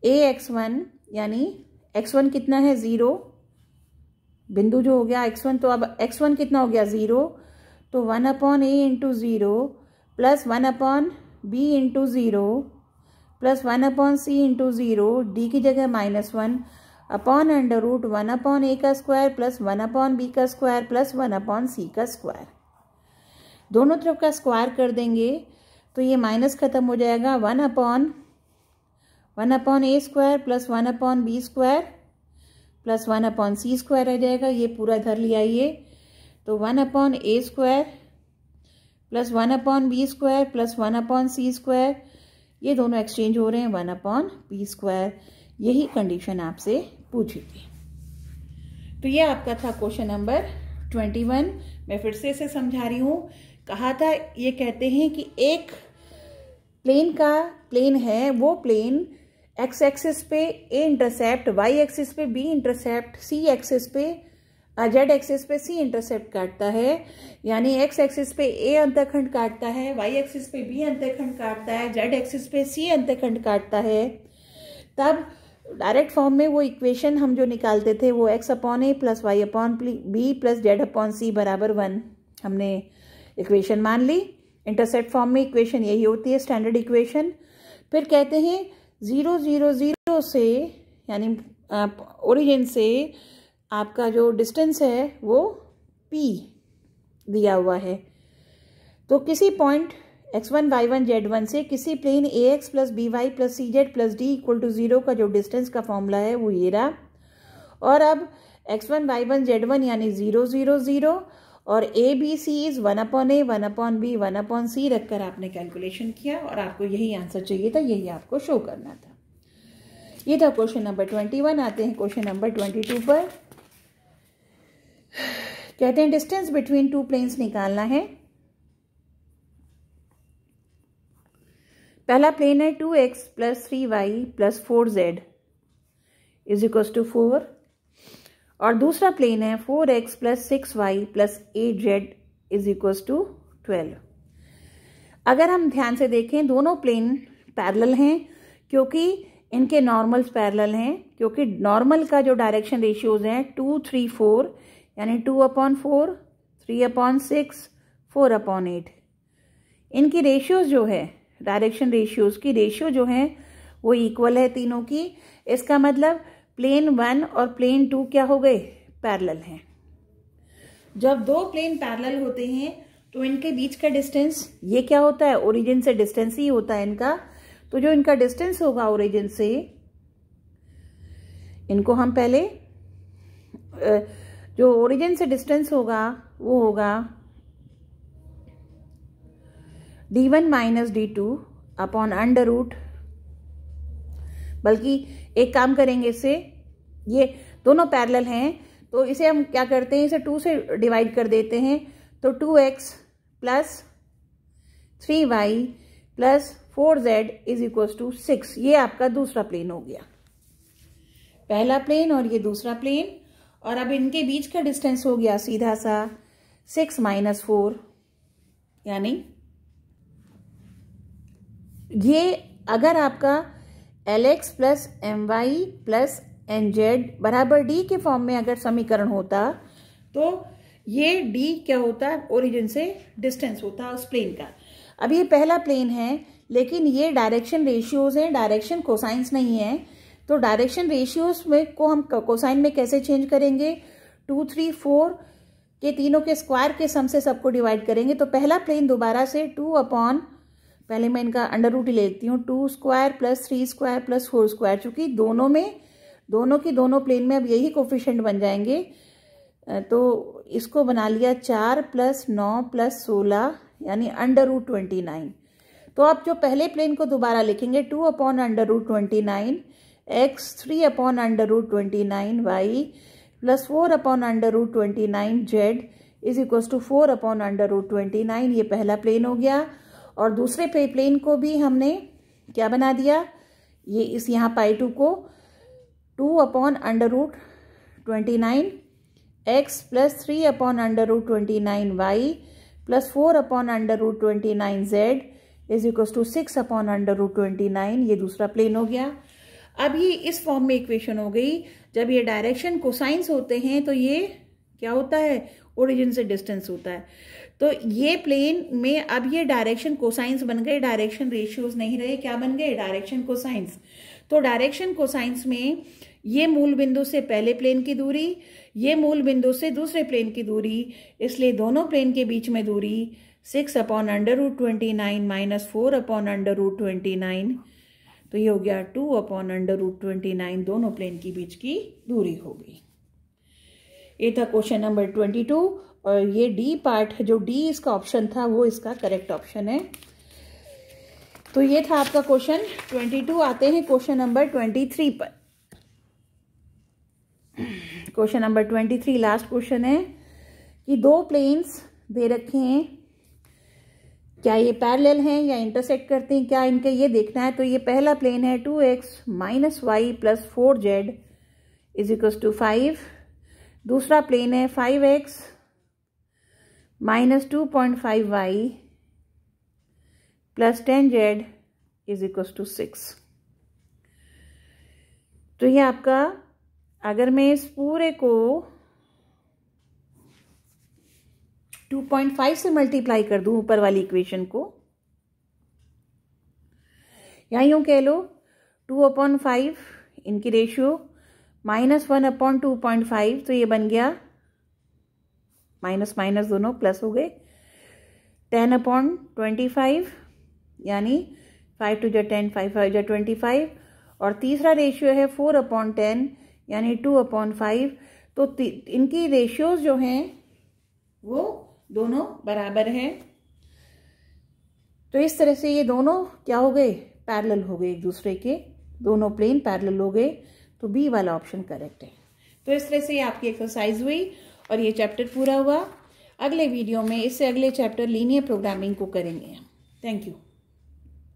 ए एक्स वन यानी एक्स वन कितना है ज़ीरो बिंदु जो हो गया एक्स वन तो अब एक्स वन कितना हो गया ज़ीरो तो one upon A into zero plus one upon B into zero plus one upon C into zero D की जगह minus one upon under root one upon A का square plus one upon B का square plus one upon C का square दोनों तरफ का square कर देंगे तो ये माइनस ख़त्म हो जाएगा one upon one upon A square plus one upon B square plus one upon C square रह जाएगा ये पूरा इधर ले आइए तो one upon A square plus one upon B square plus one upon C square ये दोनों एक्सचेंज हो रहे हैं वन अपॉन बी स्क्वायर यही कंडीशन आपसे पूछी थी तो ये आपका था क्वेश्चन नंबर ट्वेंटी वन मैं फिर से इसे समझा रही हूँ कहा था ये कहते हैं कि एक प्लेन का प्लेन है वो प्लेन एक्स एक्सिस पे ए इंटरसेप्ट वाई एक्सिस पे बी इंटरसेप्ट सी एक्सिस पे जेड uh, एक्सिस पे सी इंटरसेप्ट काटता है यानी एक्स एक्सिस पे ए अंतखंड काटता है वाई एक्सिस पे बी अंतखंड काटता है जेड एक्सिस पे सी अंतखंड काटता है तब डायरेक्ट फॉर्म में वो इक्वेशन हम जो निकालते थे वो एक्स अपॉन ए plus Y upon B plus Z upon C बराबर वन हमने इक्वेशन मान ली इंटरसेट फॉर्म में इक्वेशन यही होती है स्टैंडर्ड इक्वेशन फिर कहते हैं ज़ीरो ज़ीरो ज़ीरो से यानी ओरिजिन से आपका जो डिस्टेंस है वो पी दिया हुआ है तो किसी point x one Y one Z one से किसी plane A x plus B Y plus C Z plus D equal to zero का जो डिस्टेंस का फॉर्मूला है वो ये रहा और अब X one Y one Z one यानी ज़ीरो ज़ीरो ज़ीरो और A B C is one upon A one upon B one upon C रखकर आपने कैलकुलेशन किया और आपको यही आंसर चाहिए था यही आपको शो करना था ये था क्वेश्चन नंबर ट्वेंटी वन आते हैं क्वेश्चन नंबर ट्वेंटी टू पर कहते हैं डिस्टेंस बिटवीन टू प्लेन्स निकालना है पहला प्लेन है two X plus three Y plus four Z is equals to four और दूसरा प्लेन है four X plus six Y plus eight Z is equal to twelve अगर हम ध्यान से देखें दोनों प्लेन पैरेलल हैं क्योंकि इनके नॉर्मल्स पैरेलल हैं क्योंकि नॉर्मल का जो डायरेक्शन रेशियोज हैं टू थ्री फोर यानी two upon four three upon six four upon eight इनकी रेशियोज जो है डायरेक्शन रेशियोज की रेशियो जो है वो इक्वल है तीनों की इसका मतलब प्लेन वन और प्लेन टू क्या हो गए पैरेलल हैं जब दो प्लेन पैरेलल होते हैं तो इनके बीच का डिस्टेंस ये क्या होता है ओरिजिन से डिस्टेंस ही होता है इनका तो जो इनका डिस्टेंस होगा ओरिजिन से इनको हम पहले जो ओरिजिन से डिस्टेंस होगा वो होगा D one minus D two upon under root बल्कि एक काम करेंगे इसे ये दोनों पैरेलल हैं तो इसे हम क्या करते हैं इसे टू से डिवाइड कर देते हैं तो two X plus three Y plus four Z is equal to six ये आपका दूसरा प्लेन हो गया पहला प्लेन और ये दूसरा प्लेन और अब इनके बीच का डिस्टेंस हो गया सीधा सा सिक्स माइनस फोर यानी ये अगर आपका L X plus M Y plus N Z बराबर डी के फॉर्म में अगर समीकरण होता तो ये डी क्या होता ओरिजिन से डिस्टेंस होता उस प्लेन का अब ये पहला प्लेन है लेकिन ये डायरेक्शन रेशियोज हैं डायरेक्शन कोसाइंस नहीं है तो डायरेक्शन रेशियोज में को हम कोसाइन में कैसे चेंज करेंगे टू थ्री फोर के तीनों के स्क्वायर के सम से सबको डिवाइड करेंगे तो पहला प्लेन दोबारा से टू अपॉन पहले मैं इनका अंडर रूट ही लेती हूँ two square plus three square plus four square चूँकि दोनों में दोनों के दोनों प्लेन में अब यही कोफिशेंट बन जाएंगे तो इसको बना लिया चार प्लस नौ प्लस सोलह यानी अंडर रूट ट्वेंटी नाइन तो आप जो पहले प्लेन को दोबारा लिखेंगे two upon under root twenty nine X three upon under root twenty nine Y plus four upon under root twenty nine Z is equals to four upon under root twenty nine ये पहला plane हो गया और दूसरे पे plane को भी हमने क्या बना दिया ये इस यहाँ पाई टू को two upon under root twenty nine X plus three upon under root twenty nine Y plus four upon under root twenty nine Z is equal to six upon under root twenty nine ये दूसरा plane हो गया अब ये इस form में equation हो गई जब ये डायरेक्शन कोसाइंस होते हैं तो ये क्या होता है ओरिजिन से डिस्टेंस होता है तो ये प्लेन में अब ये डायरेक्शन कोसाइंस बन गए डायरेक्शन रेशियोज नहीं रहे क्या बन गए डायरेक्शन कोसाइंस तो डायरेक्शन कोसाइंस में ये मूल बिंदु से पहले प्लेन की दूरी ये मूल बिंदु से दूसरे प्लेन की दूरी इसलिए दोनों प्लेन के बीच में दूरी six upon under root twenty nine minus four upon under root twenty nine तो ये हो गया two upon under root twenty nine दोनों प्लेन के बीच की दूरी होगी ये था क्वेश्चन नंबर ट्वेंटी टू और ये डी पार्ट जो डी इसका ऑप्शन था वो इसका करेक्ट ऑप्शन है तो ये था आपका क्वेश्चन ट्वेंटी टू आते हैं क्वेश्चन नंबर ट्वेंटी थ्री पर question number twenty three last question है कि दो प्लेन्स दे रखे हैं क्या ये पैरेलल हैं या इंटरसेक्ट करते हैं क्या इनके ये देखना है तो ये पहला प्लेन है two X minus Y plus four Z is two five दूसरा प्लेन है five X minus two point five Y plus ten Z is equal to six तो ये आपका अगर मैं इस पूरे को टू पॉइंट फाइव से मल्टीप्लाई कर दूं ऊपर वाली इक्वेशन को या यूं कह लो टू अपॉन फाइव इनकी ratio minus one upon two point five तो ये बन गया माइनस माइनस दोनों प्लस हो गए टेन अपॉन ट्वेंटी फाइव यानी फाइव टू जो टेन फाइव फाइव जै ट्वेंटी फाइव और तीसरा रेशियो है फोर अपॉन टेन यानी टू अपॉन फाइव तो इनकी रेशियोज जो हैं वो दोनों बराबर हैं तो इस तरह से ये दोनों क्या हो गए पैरेलल हो गए एक दूसरे के दोनों प्लेन पैरेलल हो गए तो बी वाला ऑप्शन करेक्ट है तो इस तरह से आपकी एक्सरसाइज हुई और ये चैप्टर पूरा हुआ अगले वीडियो में इससे अगले चैप्टर लीनियर प्रोग्रामिंग को करेंगे हम थैंक यू